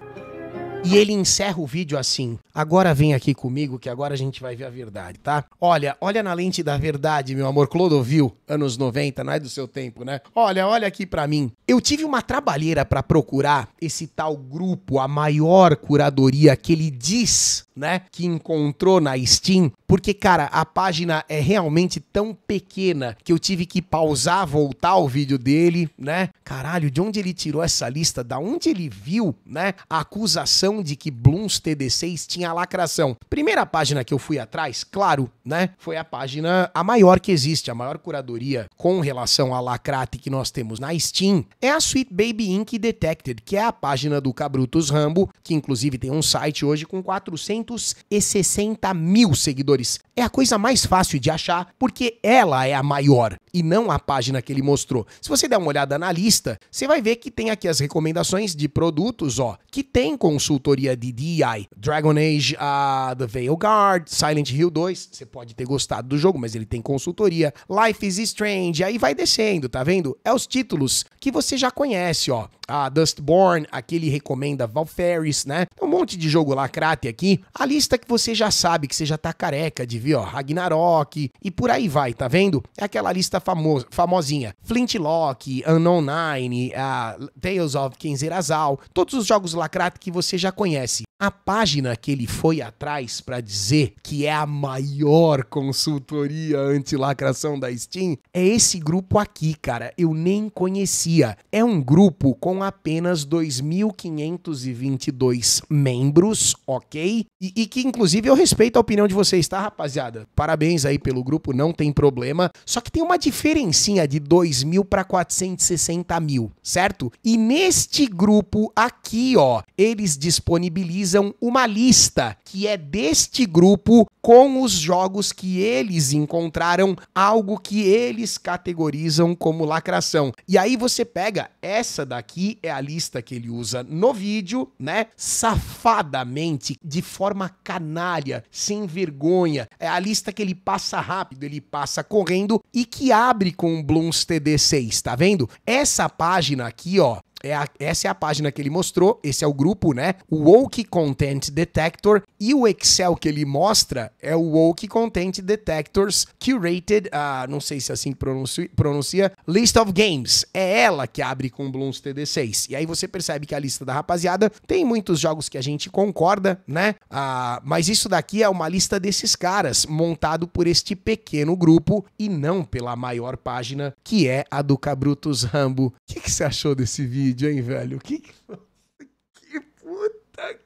E ele encerra o vídeo assim: agora vem aqui comigo que agora a gente vai ver a verdade, tá? Olha, olha na lente da verdade, meu amor. Clodovil, anos 90, não é do seu tempo, né? Olha, olha aqui para mim. Eu tive uma trabalheira para procurar esse tal grupo, a maior curadoria que ele diz né, que encontrou na Steam, porque cara, a página é realmente tão pequena que eu tive que pausar, voltar o vídeo dele, né? Caralho, de onde ele tirou essa lista? Da onde ele viu, né? A acusação de que Blooms TD6 tinha lacração. Primeira página que eu fui atrás, claro, né, foi a página a maior que existe, a maior curadoria com relação a lacrate que nós temos na Steam, é a Sweet Baby Inc Detected, que é a página do Cabrutus Rambo, que inclusive tem um site hoje com 400 460 mil seguidores. É a coisa mais fácil de achar porque ela é a maior e não a página que ele mostrou. Se você der uma olhada na lista, você vai ver que tem aqui as recomendações de produtos, ó, que tem consultoria de DI, Dragon Age, uh, The Veil Guard, Silent Hill 2, você pode ter gostado do jogo, mas ele tem consultoria, Life is Strange, aí vai descendo, tá vendo? É os títulos que você já conhece, ó. A ah, Dustborn, aquele recomenda Valferis, né? Um monte de jogo lacrate aqui. A lista que você já sabe, que você já tá careca de ver, ó, Ragnarok e por aí vai, tá vendo? É aquela lista famosa, famosinha. Flintlock, Unknown Nine, uh, Tales of Kenzerazal, todos os jogos lacrate que você já conhece. A página que ele foi atrás para dizer que é a maior consultoria anti-lacração da Steam é esse grupo aqui, cara. Eu nem conhecia. É um grupo com apenas 2.522 membros, ok? E, e, que, inclusive, eu respeito a opinião de vocês, tá, rapaziada? Parabéns aí pelo grupo, não tem problema. Só que tem uma diferença diferencinha de 2 mil para 460 mil, certo? E neste grupo aqui, ó, eles disponibilizam uma lista que é deste grupo com os jogos que eles encontraram algo que eles categorizam como lacração. E aí você pega essa daqui é a lista que ele usa no vídeo, né? Safadamente, de forma canalha, sem vergonha. É a lista que ele passa rápido, ele passa correndo e que abre com o Blooms TD6, tá vendo? Essa página aqui, ó, é a, essa é a página que ele mostrou, esse é o grupo, né? O Woke Content Detector e o Excel que ele mostra é o Woke Content Detectors Curated, uh, não sei se assim pronuncia, pronuncia, List of Games. É ela que abre com Blooms TD6. E aí você percebe que a lista da rapaziada tem muitos jogos que a gente concorda, né? Uh, mas isso daqui é uma lista desses caras, montado por este pequeno grupo e não pela maior página, que é a do Cabrutos Rambo. O que, que você achou desse vídeo? vídeo, hein, velho? Que que. que puta.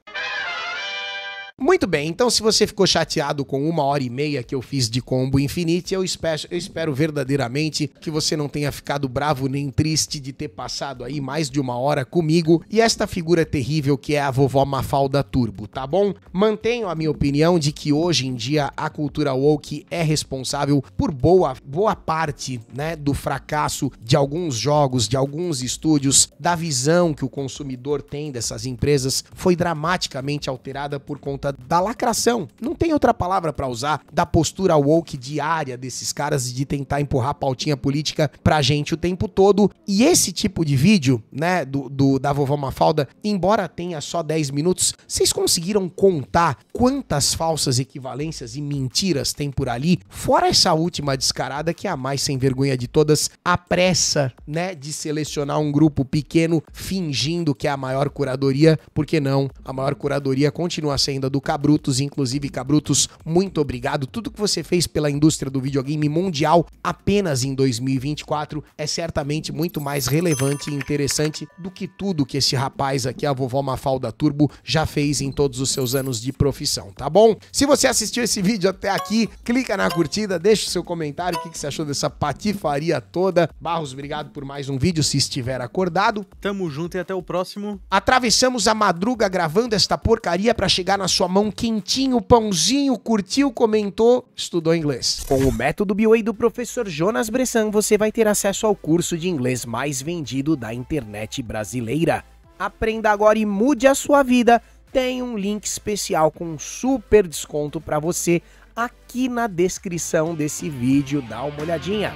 Muito bem, então se você ficou chateado com uma hora e meia que eu fiz de combo infinite, eu espero, eu espero verdadeiramente que você não tenha ficado bravo nem triste de ter passado aí mais de uma hora comigo e esta figura terrível que é a vovó Mafalda Turbo, tá bom? Mantenho a minha opinião de que hoje em dia a cultura woke é responsável por boa, boa parte, né, do fracasso de alguns jogos, de alguns estúdios, da visão que o consumidor tem dessas empresas foi dramaticamente alterada por conta conta da lacração, não tem outra palavra para usar, da postura woke diária desses caras de tentar empurrar pautinha política pra gente o tempo todo. E esse tipo de vídeo, né, do, do da vovó Mafalda, embora tenha só 10 minutos, vocês conseguiram contar quantas falsas equivalências e mentiras tem por ali? Fora essa última descarada que é a mais sem vergonha de todas, a pressa, né, de selecionar um grupo pequeno fingindo que é a maior curadoria, porque não, a maior curadoria continua sendo a do do Cabrutos. Inclusive, Cabrutos, muito obrigado. Tudo que você fez pela indústria do videogame mundial apenas em 2024 é certamente muito mais relevante e interessante do que tudo que esse rapaz aqui, a vovó Mafalda Turbo, já fez em todos os seus anos de profissão, tá bom? Se você assistiu esse vídeo até aqui, clica na curtida, deixa o seu comentário, o que, que você achou dessa patifaria toda. Barros, obrigado por mais um vídeo, se estiver acordado. Tamo junto e até o próximo. Atravessamos a madruga gravando esta porcaria para chegar na sua sua mão quentinho, pãozinho, curtiu, comentou, estudou inglês. Com o método BWay do professor Jonas Bressan, você vai ter acesso ao curso de inglês mais vendido da internet brasileira. Aprenda agora e mude a sua vida. Tem um link especial com super desconto para você aqui na descrição desse vídeo. Dá uma olhadinha.